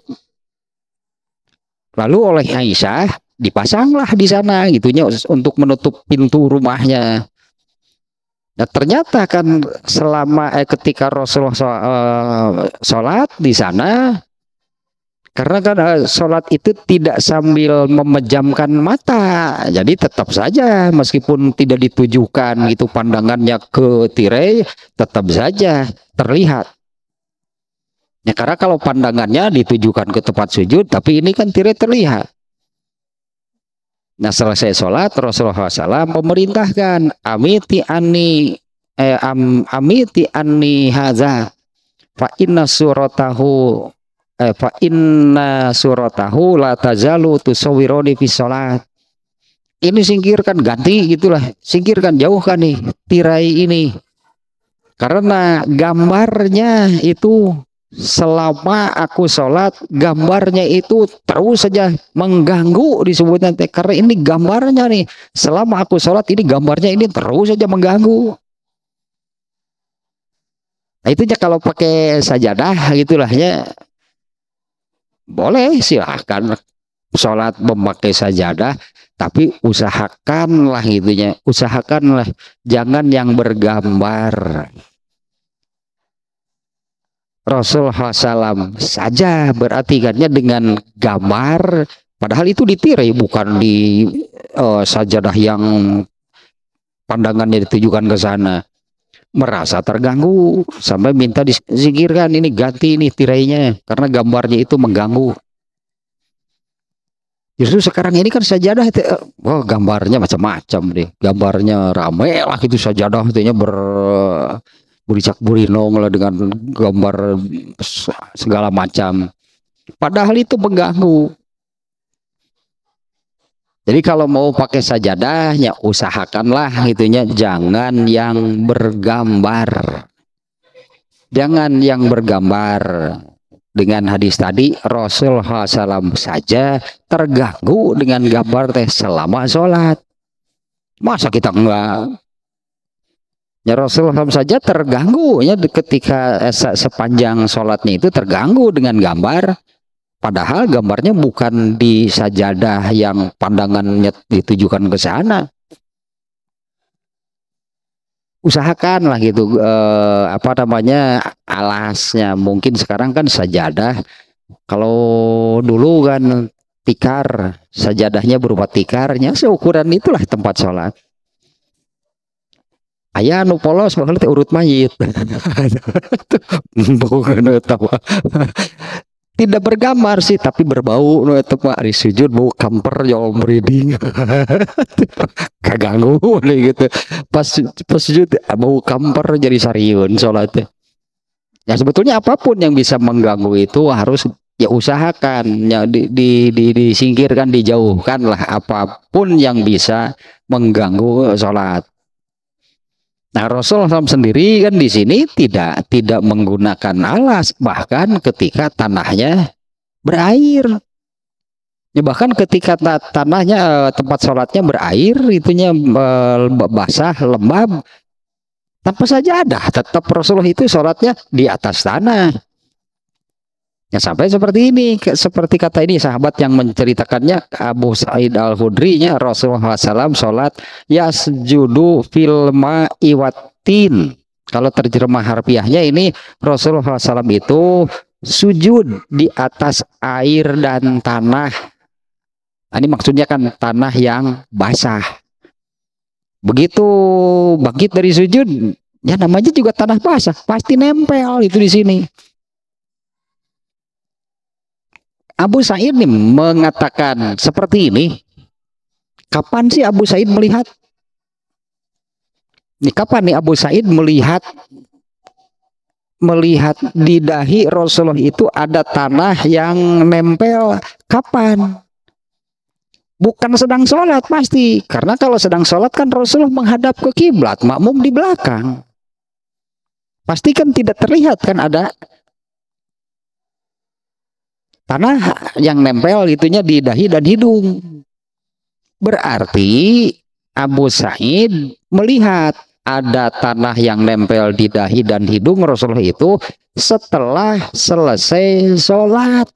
S1: lalu oleh Aisyah dipasanglah di sana gitunya untuk menutup pintu rumahnya Nah ternyata kan selama eh, ketika Rasulullah so, eh, sholat di sana, karena kan eh, sholat itu tidak sambil memejamkan mata, jadi tetap saja meskipun tidak ditujukan itu pandangannya ke tirai, tetap saja terlihat. Ya karena kalau pandangannya ditujukan ke tempat sujud, tapi ini kan tirai terlihat. Nah selesai sholat Rasulullah SAW memerintahkan amiti ani eh, am, amiti ani haza fa inna suratahu eh, fa inna suratahu la tazalu tusawironi fi sholat ini singkirkan ganti gitulah singkirkan jauhkan nih tirai ini karena gambarnya itu selama aku sholat gambarnya itu terus saja mengganggu disebutnya teh karena ini gambarnya nih selama aku sholat ini gambarnya ini terus saja mengganggu nah itunya kalau pakai sajadah gitulah ya boleh silahkan sholat memakai sajadah tapi usahakanlah itunya, usahakanlah jangan yang bergambar Rasul SAW saja berarti berartikannya dengan gambar padahal itu ditirai bukan di uh, sajadah yang pandangannya ditujukan ke sana merasa terganggu sampai minta disingkirkan ini ganti ini tirainya karena gambarnya itu mengganggu justru sekarang ini kan sajadah itu eh, oh, gambarnya macam-macam deh gambarnya rame lah itu sajadah itu ber buricak burinong lah dengan gambar segala macam. Padahal itu mengganggu. Jadi kalau mau pakai sajadahnya usahakanlah itunya jangan yang bergambar. Jangan yang bergambar. Dengan hadis tadi Rasul SAW saja terganggu dengan gambar teh selama sholat. Masa kita enggak Ya Rasulullah SAW saja terganggu ya ketika sepanjang sholatnya itu terganggu dengan gambar. Padahal gambarnya bukan di sajadah yang pandangannya ditujukan ke sana. Usahakanlah gitu eh, apa namanya alasnya. Mungkin sekarang kan sajadah. Kalau dulu kan tikar sajadahnya berupa tikarnya seukuran itulah tempat sholat Ayah nu polos makanya urut mayit. Tidak bergambar sih, tapi berbau nu eta mah ari sujud bau kamper jolong breeding. Kaganggu gitu. Pas pas sujud bau kamper jadi sariun salatnya. Ya sebetulnya apapun yang bisa mengganggu itu harus ya usahakan ya di, di, di, disingkirkan dijauhkan lah apapun yang bisa mengganggu sholat Nah, Rasulullah SAW sendiri kan di sini tidak tidak menggunakan alas bahkan ketika tanahnya berair. Ya, bahkan ketika ta tanahnya eh, tempat sholatnya berair, itunya eh, basah lembab, tanpa saja ada tetap Rasulullah itu sholatnya di atas tanah. Ya sampai seperti ini, seperti kata ini sahabat yang menceritakannya Abu Sa'id al Khudri-nya Rasulullah SAW sholat yasjudu filma iwatin. Kalau terjemah harfiahnya ini Rasulullah SAW itu sujud di atas air dan tanah. Nah, ini maksudnya kan tanah yang basah. Begitu bangkit dari sujud, ya namanya juga tanah basah, pasti nempel itu di sini. Abu Said ini mengatakan seperti ini. Kapan sih Abu Said melihat? Nih kapan nih Abu Said melihat melihat di dahi Rasulullah itu ada tanah yang nempel kapan? Bukan sedang sholat pasti, karena kalau sedang sholat kan Rasulullah menghadap ke kiblat, makmum di belakang. Pasti kan tidak terlihat kan ada Tanah yang nempel itunya di dahi dan hidung. Berarti Abu Said melihat ada tanah yang nempel di dahi dan hidung Rasulullah itu setelah selesai sholat.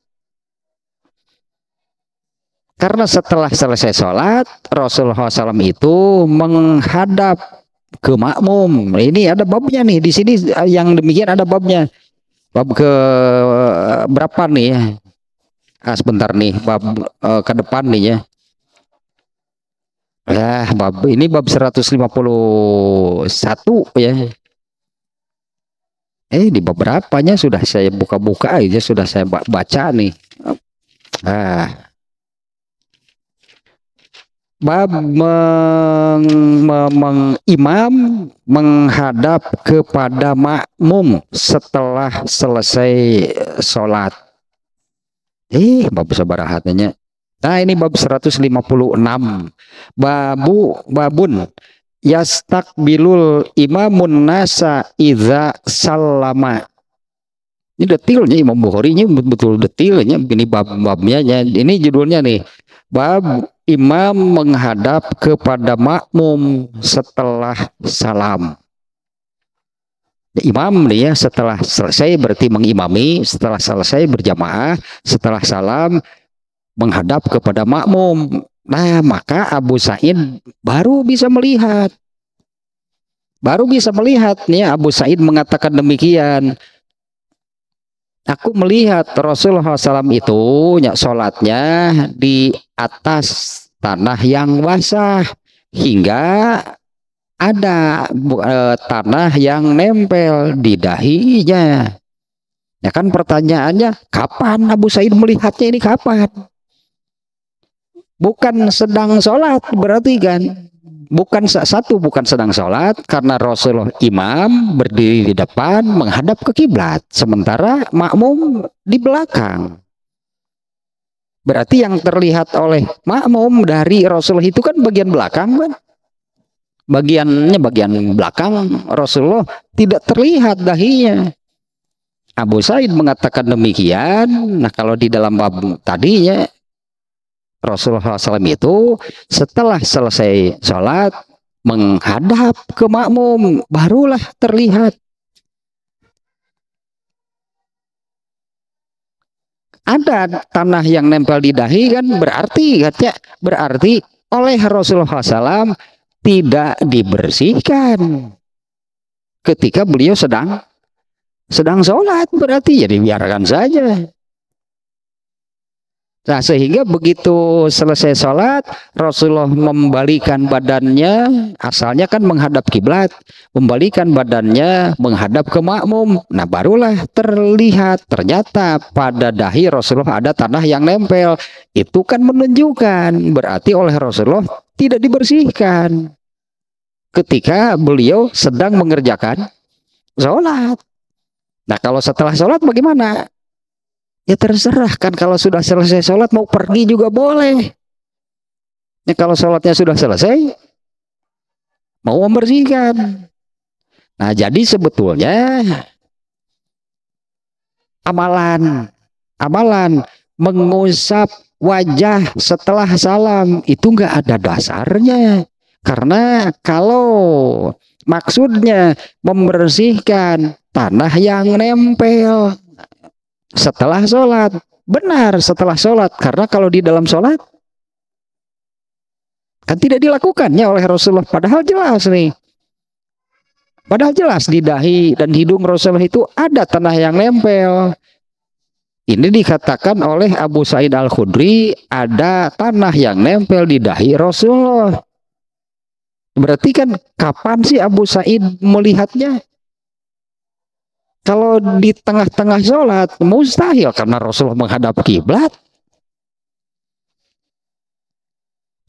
S1: Karena setelah selesai sholat, Rasulullah SAW itu menghadap ke makmum. Ini ada babnya nih, di sini yang demikian ada babnya. Bab ke eh, berapa nih ya? ah, sebentar nih bab uh, ke depan nih ya Nah, bab ini bab 151 ya eh di beberapanya nya sudah saya buka-buka aja sudah saya baca nih ah bab meng, meng, meng, imam menghadap kepada makmum setelah selesai sholat Eh, bab sabaraha tanya. Nah, ini bab 156. Babu babun bilul imamun nasa iza salama Ini detilnya Imam Bukhari ini betul betul detilnya ini bab-babnya ya. ini judulnya nih bab imam menghadap kepada makmum setelah salam imam nih ya setelah selesai berarti mengimami, setelah selesai berjamaah, setelah salam menghadap kepada makmum. Nah, maka Abu Said baru bisa melihat. Baru bisa melihat nih Abu Said mengatakan demikian. Aku melihat Rasulullah SAW itu ya, sholatnya di atas tanah yang basah hingga ada uh, tanah yang nempel di dahinya. Ya kan pertanyaannya, kapan Abu Said melihatnya ini kapan? Bukan sedang sholat berarti kan? Bukan satu, bukan sedang sholat karena Rasulullah imam berdiri di depan menghadap ke kiblat, sementara makmum di belakang. Berarti yang terlihat oleh makmum dari Rasulullah itu kan bagian belakang kan? bagiannya bagian belakang Rasulullah tidak terlihat dahinya. Abu Said mengatakan demikian. Nah kalau di dalam bab tadinya Rasulullah SAW itu setelah selesai sholat menghadap ke makmum barulah terlihat. Ada tanah yang nempel di dahi kan berarti katanya berarti oleh Rasulullah SAW tidak dibersihkan ketika beliau sedang sedang sholat berarti ya biarkan saja Nah sehingga begitu selesai sholat Rasulullah membalikan badannya asalnya kan menghadap kiblat membalikan badannya menghadap ke makmum nah barulah terlihat ternyata pada dahi Rasulullah ada tanah yang nempel itu kan menunjukkan berarti oleh Rasulullah tidak dibersihkan ketika beliau sedang mengerjakan sholat nah kalau setelah sholat bagaimana Ya terserah kan kalau sudah selesai sholat mau pergi juga boleh. Ya kalau sholatnya sudah selesai mau membersihkan. Nah jadi sebetulnya amalan amalan mengusap wajah setelah salam itu nggak ada dasarnya. Karena kalau maksudnya membersihkan tanah yang nempel setelah sholat. Benar, setelah sholat. Karena kalau di dalam sholat, kan tidak dilakukannya oleh Rasulullah. Padahal jelas nih. Padahal jelas di dahi dan hidung Rasulullah itu ada tanah yang nempel. Ini dikatakan oleh Abu Said Al-Khudri ada tanah yang nempel di dahi Rasulullah. Berarti kan kapan sih Abu Said melihatnya? Kalau di tengah-tengah sholat mustahil karena Rasulullah menghadap kiblat.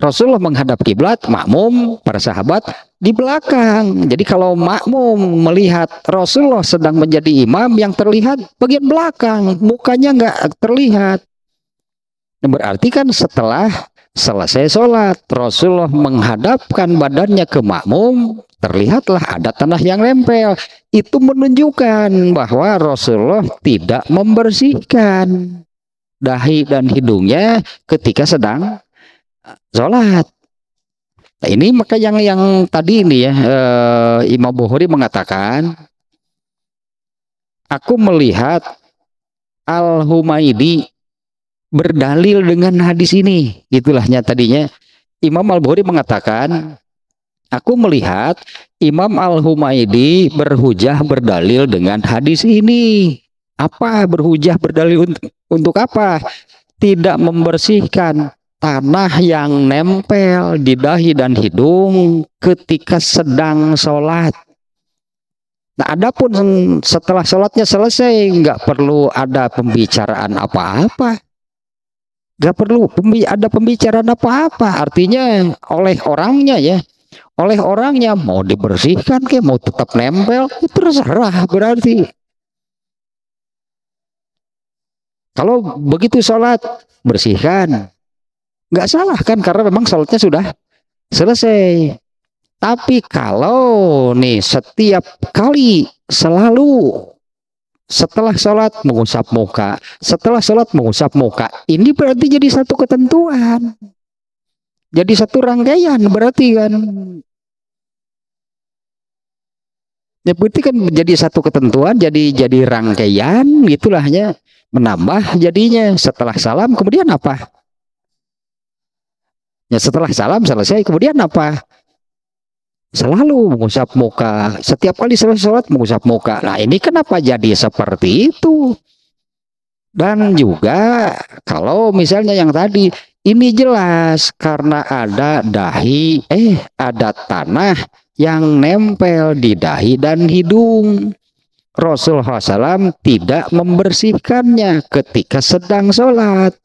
S1: Rasulullah menghadap kiblat, makmum, para sahabat di belakang. Jadi kalau makmum melihat Rasulullah sedang menjadi imam yang terlihat bagian belakang, mukanya nggak terlihat. Berarti kan setelah selesai sholat, Rasulullah menghadapkan badannya ke makmum, terlihatlah ada tanah yang nempel itu menunjukkan bahwa Rasulullah tidak membersihkan dahi dan hidungnya ketika sedang eh, sholat. Nah, ini maka yang yang tadi ini ya e, Imam Bukhari mengatakan, aku melihat Al Humaidi berdalil dengan hadis ini, gitulahnya tadinya Imam Al Bukhari mengatakan Aku melihat Imam Al-Humaidi berhujah berdalil dengan hadis ini. Apa berhujah berdalil untuk, untuk apa? Tidak membersihkan tanah yang nempel di dahi dan hidung ketika sedang sholat. Nah, adapun setelah sholatnya selesai, nggak perlu ada pembicaraan apa-apa. Nggak perlu ada pembicaraan apa-apa. Artinya oleh orangnya ya oleh orangnya mau dibersihkan ke mau tetap nempel itu ya terserah berarti kalau begitu sholat bersihkan nggak salah kan karena memang sholatnya sudah selesai tapi kalau nih setiap kali selalu setelah sholat mengusap muka, setelah sholat mengusap muka, ini berarti jadi satu ketentuan. Jadi satu rangkaian berarti kan ya putih kan menjadi satu ketentuan jadi jadi rangkaian gitulah hanya menambah jadinya setelah salam kemudian apa ya setelah salam selesai kemudian apa selalu mengusap muka setiap kali selesai sholat mengusap muka nah ini kenapa jadi seperti itu dan juga kalau misalnya yang tadi ini jelas karena ada dahi eh ada tanah yang nempel di dahi dan hidung. Rasulullah SAW tidak membersihkannya ketika sedang sholat.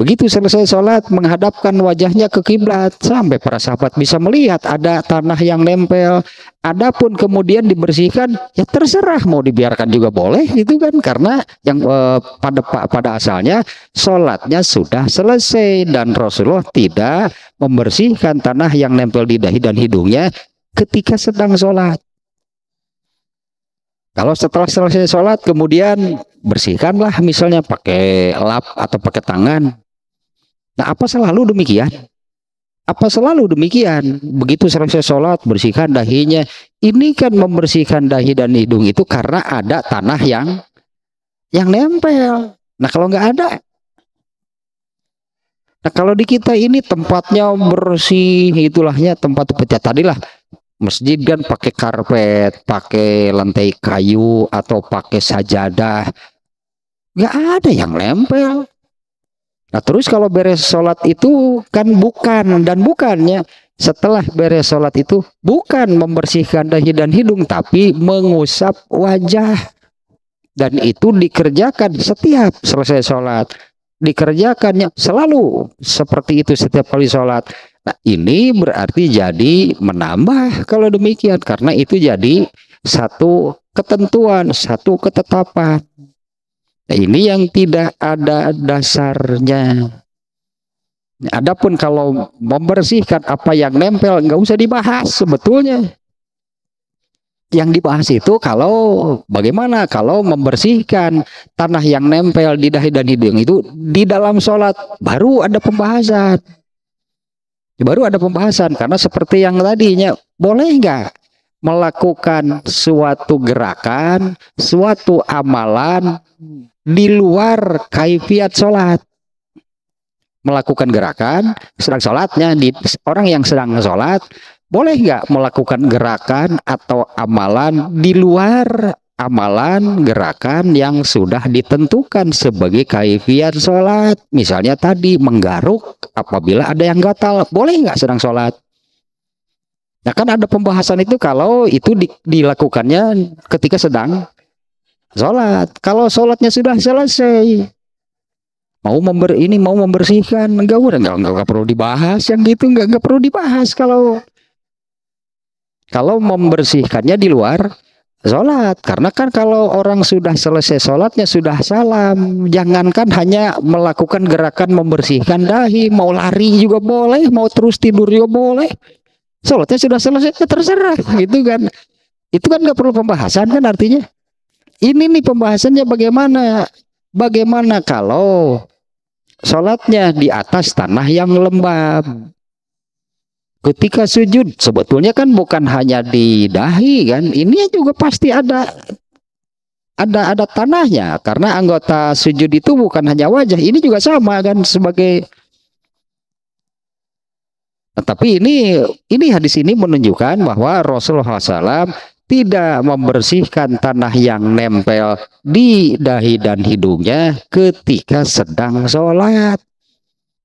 S1: Begitu selesai sholat, menghadapkan wajahnya ke kiblat sampai para sahabat bisa melihat ada tanah yang nempel. Adapun kemudian dibersihkan, ya terserah mau dibiarkan juga boleh, gitu kan? Karena yang eh, pada pada asalnya sholatnya sudah selesai dan Rasulullah tidak membersihkan tanah yang nempel di dahi dan hidungnya ketika sedang sholat. Kalau setelah selesai sholat kemudian bersihkanlah misalnya pakai lap atau pakai tangan Nah, apa selalu demikian? Apa selalu demikian? Begitu selesai sholat, bersihkan dahinya. Ini kan membersihkan dahi dan hidung itu karena ada tanah yang yang nempel. Nah, kalau nggak ada, nah kalau di kita ini tempatnya bersih, itulahnya tempat pecah tadilah masjid kan pakai karpet, pakai lantai kayu atau pakai sajadah. Nggak ada yang nempel. Nah terus kalau beres sholat itu kan bukan dan bukannya setelah beres sholat itu bukan membersihkan dahi dan hidung tapi mengusap wajah dan itu dikerjakan setiap selesai sholat dikerjakannya selalu seperti itu setiap kali sholat Nah, ini berarti jadi menambah kalau demikian karena itu jadi satu ketentuan, satu ketetapan. Nah, ini yang tidak ada dasarnya. Adapun kalau membersihkan apa yang nempel nggak usah dibahas sebetulnya. Yang dibahas itu kalau bagaimana kalau membersihkan tanah yang nempel di dahi dan hidung itu di dalam sholat baru ada pembahasan. Baru ada pembahasan karena seperti yang tadinya boleh nggak melakukan suatu gerakan, suatu amalan di luar kaifiat sholat melakukan gerakan sedang sholatnya di orang yang sedang sholat boleh nggak melakukan gerakan atau amalan di luar amalan gerakan yang sudah ditentukan sebagai kaifiat sholat misalnya tadi menggaruk apabila ada yang gatal boleh nggak sedang sholat nah kan ada pembahasan itu kalau itu di, dilakukannya ketika sedang sholat. Kalau sholatnya sudah selesai, mau member ini mau membersihkan, enggak udah enggak, enggak, enggak perlu dibahas yang gitu, enggak enggak perlu dibahas kalau kalau membersihkannya di luar sholat karena kan kalau orang sudah selesai sholatnya sudah salam jangankan hanya melakukan gerakan membersihkan dahi mau lari juga boleh mau terus tidur juga boleh sholatnya sudah selesai ya terserah gitu kan itu kan nggak perlu pembahasan kan artinya ini nih pembahasannya bagaimana bagaimana kalau sholatnya di atas tanah yang lembab ketika sujud sebetulnya kan bukan hanya di dahi kan ini juga pasti ada ada ada tanahnya karena anggota sujud itu bukan hanya wajah ini juga sama kan sebagai tapi ini ini hadis ini menunjukkan bahwa Rasulullah SAW tidak membersihkan tanah yang nempel di dahi dan hidungnya ketika sedang sholat.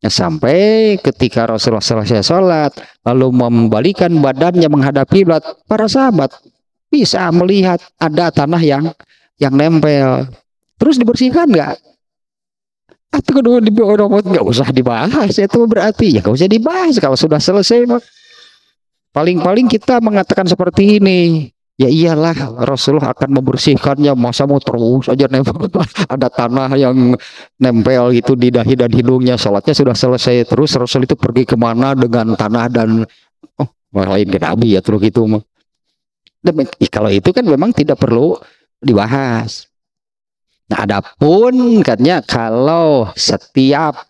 S1: Sampai ketika Rasulullah selesai sholat, lalu membalikan badannya menghadapi blat, para sahabat bisa melihat ada tanah yang yang nempel. Terus dibersihkan nggak? Atau kedua di bawah nggak usah dibahas itu berarti ya nggak usah dibahas kalau sudah selesai. Paling-paling kita mengatakan seperti ini, Ya iyalah Rasulullah akan membersihkannya Masa mau terus aja nempel Ada tanah yang nempel gitu di dahi dan hidungnya Salatnya sudah selesai terus Rasul itu pergi kemana dengan tanah dan Oh lain ke Nabi ya terus gitu mah. kalau itu kan memang tidak perlu dibahas Nah adapun katanya kalau setiap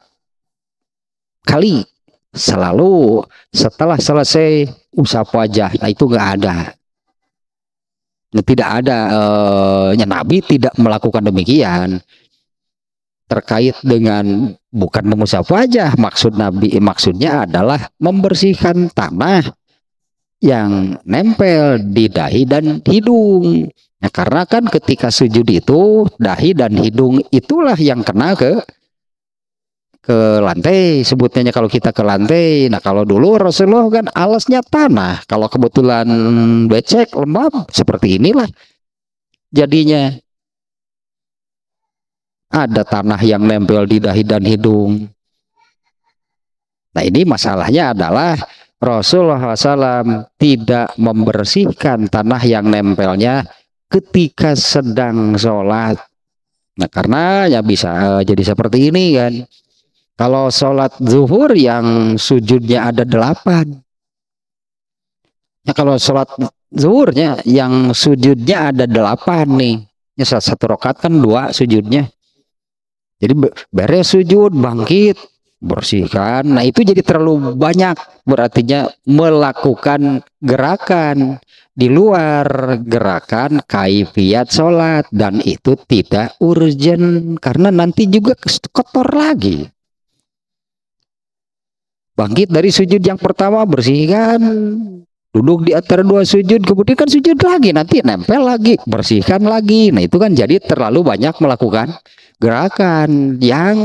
S1: kali selalu setelah selesai usap wajah nah itu nggak ada tidak ada eh, ya Nabi tidak melakukan demikian terkait dengan bukan mengusap wajah maksud Nabi maksudnya adalah membersihkan tanah yang nempel di dahi dan hidung nah, karena kan ketika sujud itu dahi dan hidung itulah yang kena ke ke lantai sebutnya kalau kita ke lantai nah kalau dulu Rasulullah kan alasnya tanah kalau kebetulan becek lembab seperti inilah jadinya ada tanah yang nempel di dahi dan hidung nah ini masalahnya adalah Rasulullah SAW tidak membersihkan tanah yang nempelnya ketika sedang sholat nah karena ya bisa eh, jadi seperti ini kan kalau sholat zuhur yang sujudnya ada delapan. Ya, kalau sholat zuhurnya yang sujudnya ada delapan nih. Ya, salah satu rokat kan dua sujudnya. Jadi beres sujud, bangkit, bersihkan. Nah itu jadi terlalu banyak. Berartinya melakukan gerakan di luar gerakan kaifiat sholat. Dan itu tidak urgent. Karena nanti juga kotor lagi. Bangkit dari sujud yang pertama, bersihkan. Duduk di antara dua sujud, kemudian kan sujud lagi, nanti nempel lagi, bersihkan lagi. Nah itu kan jadi terlalu banyak melakukan gerakan yang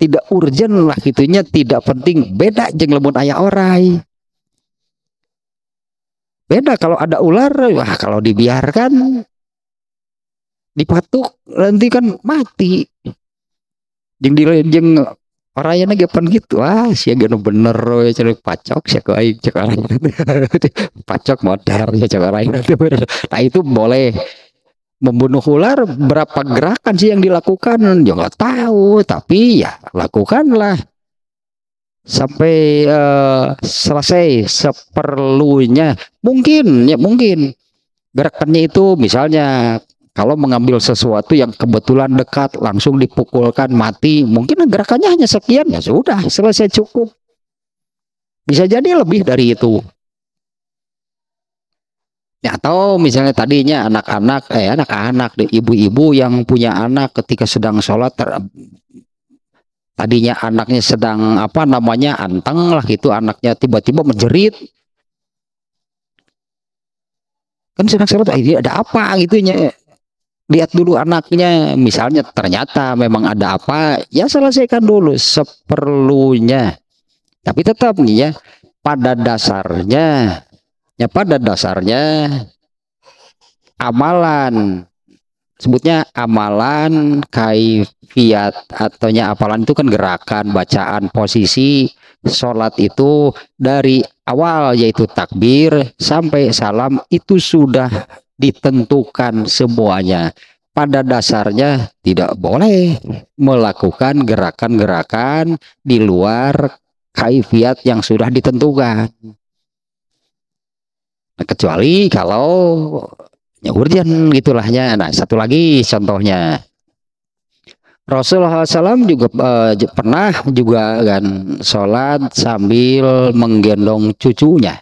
S1: tidak urgent lah gitunya, tidak penting. Beda jeng lembut ayah orai. Beda kalau ada ular, wah kalau dibiarkan dipatuk nanti kan mati. Jeng di jeng Parayana ge pan gitu ah sih ge bener ya cenah pacok sih kau aing cek orang pacok modar sia cek nah itu boleh membunuh ular berapa gerakan sih yang dilakukan ya nggak tahu tapi ya lakukanlah sampai uh, selesai seperlunya mungkin ya mungkin gerakannya itu misalnya kalau mengambil sesuatu yang kebetulan dekat langsung dipukulkan mati mungkin gerakannya hanya sekian ya sudah selesai cukup bisa jadi lebih dari itu ya, atau misalnya tadinya anak-anak eh anak-anak ibu-ibu yang punya anak ketika sedang sholat ter, tadinya anaknya sedang apa namanya anteng lah gitu anaknya tiba-tiba menjerit kan sedang sholat eh, ini ada apa gitunya lihat dulu anaknya misalnya ternyata memang ada apa ya selesaikan dulu seperlunya tapi tetap nih ya pada dasarnya ya pada dasarnya amalan sebutnya amalan kaifiat ataunya apalan itu kan gerakan bacaan posisi sholat itu dari awal yaitu takbir sampai salam itu sudah ditentukan semuanya. Pada dasarnya tidak boleh melakukan gerakan-gerakan di luar kaifiat yang sudah ditentukan. Nah, kecuali kalau ya urgen gitulahnya. Nah, satu lagi contohnya Rasulullah SAW juga eh, pernah juga kan sholat sambil menggendong cucunya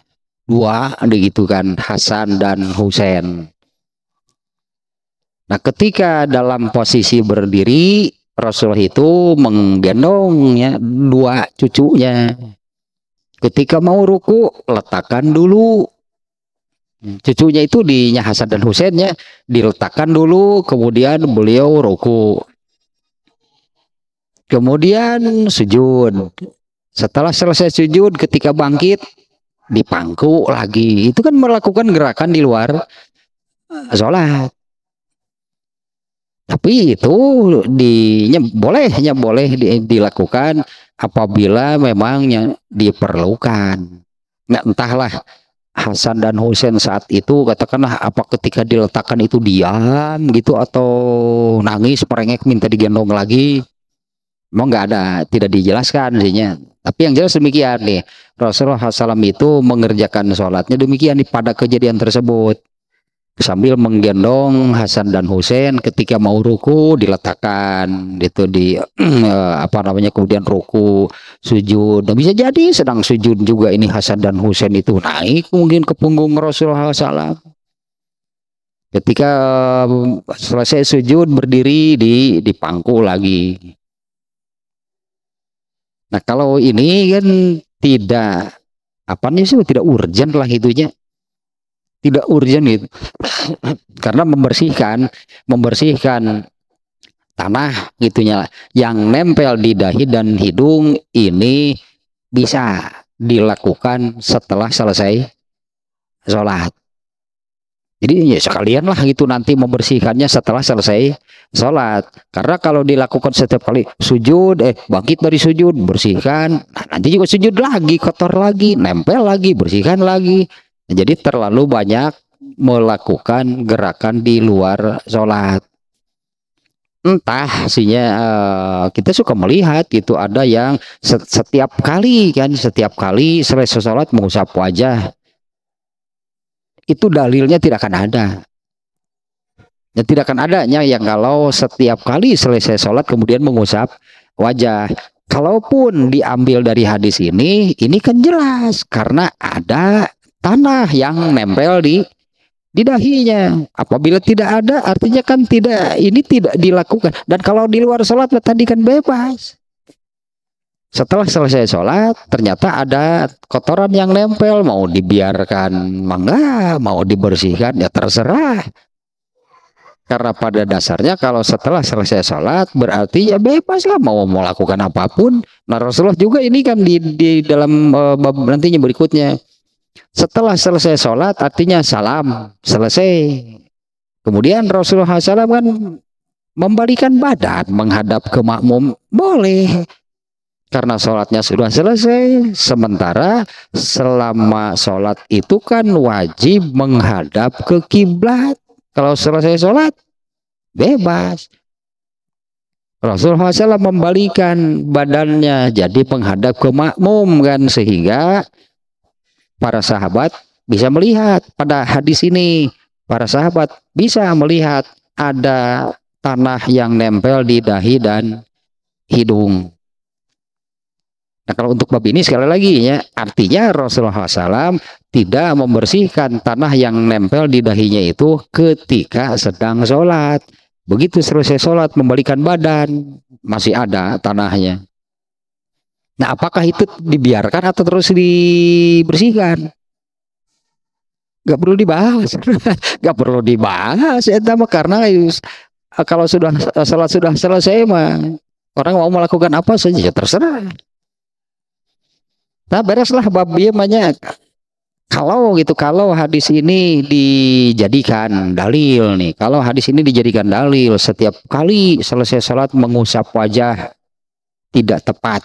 S1: dua gitu kan Hasan dan Husain. Nah ketika dalam posisi berdiri Rasul itu menggendongnya dua cucunya. Ketika mau ruku letakkan dulu cucunya itu di Hasan dan Husainnya diletakkan dulu kemudian beliau ruku. Kemudian sujud. Setelah selesai sujud ketika bangkit dipangku lagi itu kan melakukan gerakan di luar sholat tapi itu di ya, boleh ya boleh di, dilakukan apabila memang yang diperlukan nah, entahlah Hasan dan Husain saat itu katakanlah apa ketika diletakkan itu diam gitu atau nangis merengek minta digendong lagi Mau nggak ada, tidak dijelaskan sihnya Tapi yang jelas demikian nih, Rasulullah SAW itu mengerjakan sholatnya demikian nih pada kejadian tersebut. Sambil menggendong Hasan dan Husain. ketika mau ruku diletakkan itu di eh, apa namanya kemudian ruku sujud. Nah, bisa jadi sedang sujud juga ini Hasan dan Husain itu naik mungkin ke punggung Rasulullah SAW ketika eh, selesai sujud berdiri di di pangku lagi Nah kalau ini kan tidak apa nih sih tidak urgent lah itunya tidak urgent itu karena membersihkan membersihkan tanah gitunya yang nempel di dahi dan hidung ini bisa dilakukan setelah selesai sholat jadi ya sekalian lah gitu nanti membersihkannya setelah selesai sholat. Karena kalau dilakukan setiap kali sujud, eh bangkit dari sujud, bersihkan. Nah, nanti juga sujud lagi, kotor lagi, nempel lagi, bersihkan lagi. Nah, jadi terlalu banyak melakukan gerakan di luar sholat. Entah hasilnya eh, kita suka melihat gitu ada yang setiap kali kan setiap kali selesai sholat mengusap wajah itu dalilnya tidak akan ada. Ya, tidak akan adanya yang kalau setiap kali selesai sholat kemudian mengusap wajah. Kalaupun diambil dari hadis ini, ini kan jelas karena ada tanah yang nempel di di dahinya. Apabila tidak ada, artinya kan tidak ini tidak dilakukan. Dan kalau di luar sholat tadi kan bebas. Setelah selesai sholat, ternyata ada kotoran yang nempel, mau dibiarkan mangga, mau dibersihkan, ya terserah. Karena pada dasarnya kalau setelah selesai sholat, berarti ya bebas lah, mau melakukan apapun. Nah Rasulullah juga ini kan di, di dalam uh, bab nantinya berikutnya. Setelah selesai sholat, artinya salam, selesai. Kemudian Rasulullah SAW kan membalikan badan menghadap ke makmum, boleh karena sholatnya sudah selesai sementara selama sholat itu kan wajib menghadap ke kiblat kalau selesai sholat bebas Rasulullah SAW membalikan badannya jadi menghadap ke makmum kan sehingga para sahabat bisa melihat pada hadis ini para sahabat bisa melihat ada tanah yang nempel di dahi dan hidung Nah kalau untuk bab ini sekali lagi ya artinya Rasulullah SAW tidak membersihkan tanah yang nempel di dahinya itu ketika sedang sholat. Begitu selesai sholat membalikan badan masih ada tanahnya. Nah apakah itu dibiarkan atau terus dibersihkan? Gak perlu dibahas, gak perlu dibahas ya karena kalau sudah sholat sudah selesai mah orang mau melakukan apa saja ya terserah. Nah bereslah bab ieu banyak. Kalau gitu kalau hadis ini dijadikan dalil nih, kalau hadis ini dijadikan dalil setiap kali selesai sholat mengusap wajah tidak tepat.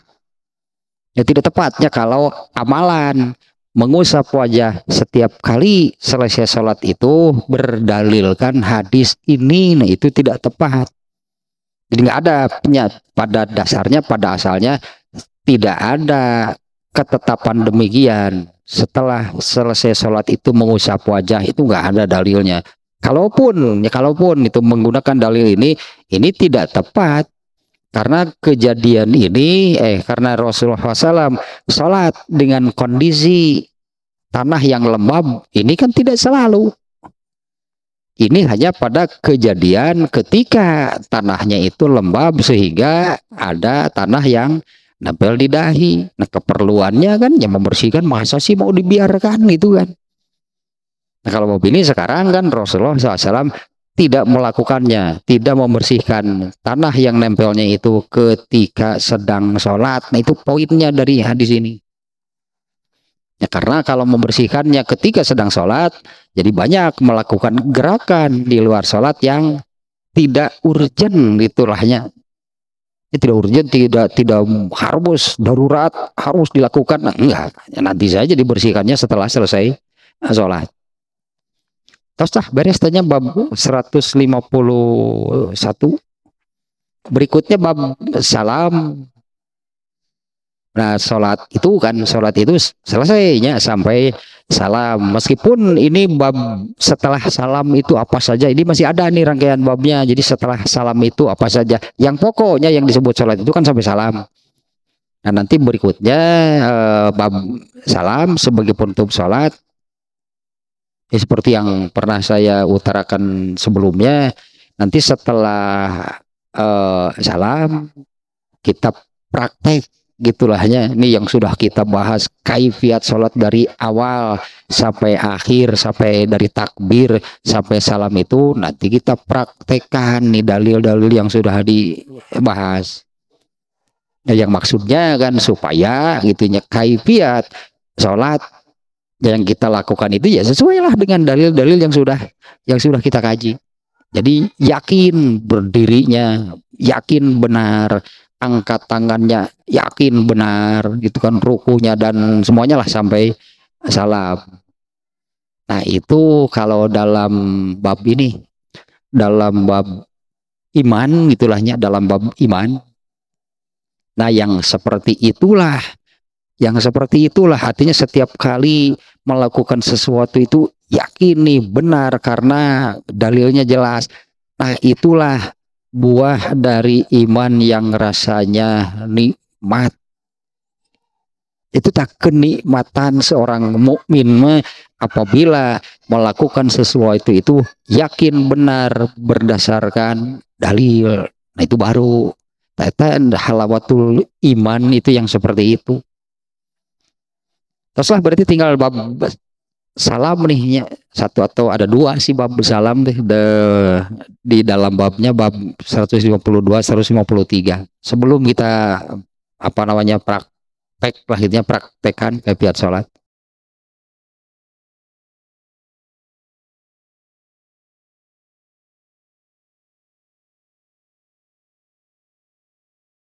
S1: Ya tidak tepatnya kalau amalan mengusap wajah setiap kali selesai sholat itu berdalilkan hadis ini nah itu tidak tepat jadi nggak ada punya pada dasarnya pada asalnya tidak ada ketetapan demikian setelah selesai sholat itu mengusap wajah itu nggak ada dalilnya kalaupun ya kalaupun itu menggunakan dalil ini ini tidak tepat karena kejadian ini eh karena Rasulullah SAW sholat dengan kondisi tanah yang lembab ini kan tidak selalu ini hanya pada kejadian ketika tanahnya itu lembab sehingga ada tanah yang nempel di dahi nah keperluannya kan yang membersihkan masa sih mau dibiarkan gitu kan nah kalau mau ini sekarang kan Rasulullah SAW tidak melakukannya, tidak membersihkan tanah yang nempelnya itu ketika sedang sholat. Nah itu poinnya dari hadis ini. Ya, karena kalau membersihkannya ketika sedang sholat, jadi banyak melakukan gerakan di luar sholat yang tidak urgent itulahnya ini tidak urgent tidak tidak harus darurat harus dilakukan nah, enggak nanti saja dibersihkannya setelah selesai sholat terus tah beres tanya bab 151 berikutnya bab salam Nah, sholat itu kan, sholat itu selesai ya sampai salam. Meskipun ini bab setelah salam itu apa saja, ini masih ada nih rangkaian babnya. Jadi setelah salam itu apa saja. Yang pokoknya yang disebut sholat itu kan sampai salam. Nah, nanti berikutnya eh, bab salam sebagai penutup sholat. Ya, seperti yang pernah saya utarakan sebelumnya, nanti setelah eh, salam, kita praktek gitulahnya ini yang sudah kita bahas kaifiat sholat dari awal sampai akhir sampai dari takbir sampai salam itu nanti kita praktekkan nih dalil-dalil yang sudah dibahas nah, yang maksudnya kan supaya gitunya kaifiat sholat yang kita lakukan itu ya sesuailah dengan dalil-dalil yang sudah yang sudah kita kaji jadi yakin berdirinya yakin benar angkat tangannya yakin benar gitu kan rukunya dan semuanya lah sampai salam nah itu kalau dalam bab ini dalam bab iman gitulahnya dalam bab iman nah yang seperti itulah yang seperti itulah artinya setiap kali melakukan sesuatu itu yakin nih benar karena dalilnya jelas nah itulah buah dari iman yang rasanya nikmat itu tak kenikmatan seorang mukmin mah apabila melakukan sesuatu itu yakin benar berdasarkan dalil nah itu baru Tata halawatul iman itu yang seperti itu. Teruslah berarti tinggal bab salam nih ya. satu atau ada dua sih bab salam deh de, di dalam babnya bab 152 153 sebelum kita apa namanya praktek lahirnya praktekan kebiasaan sholat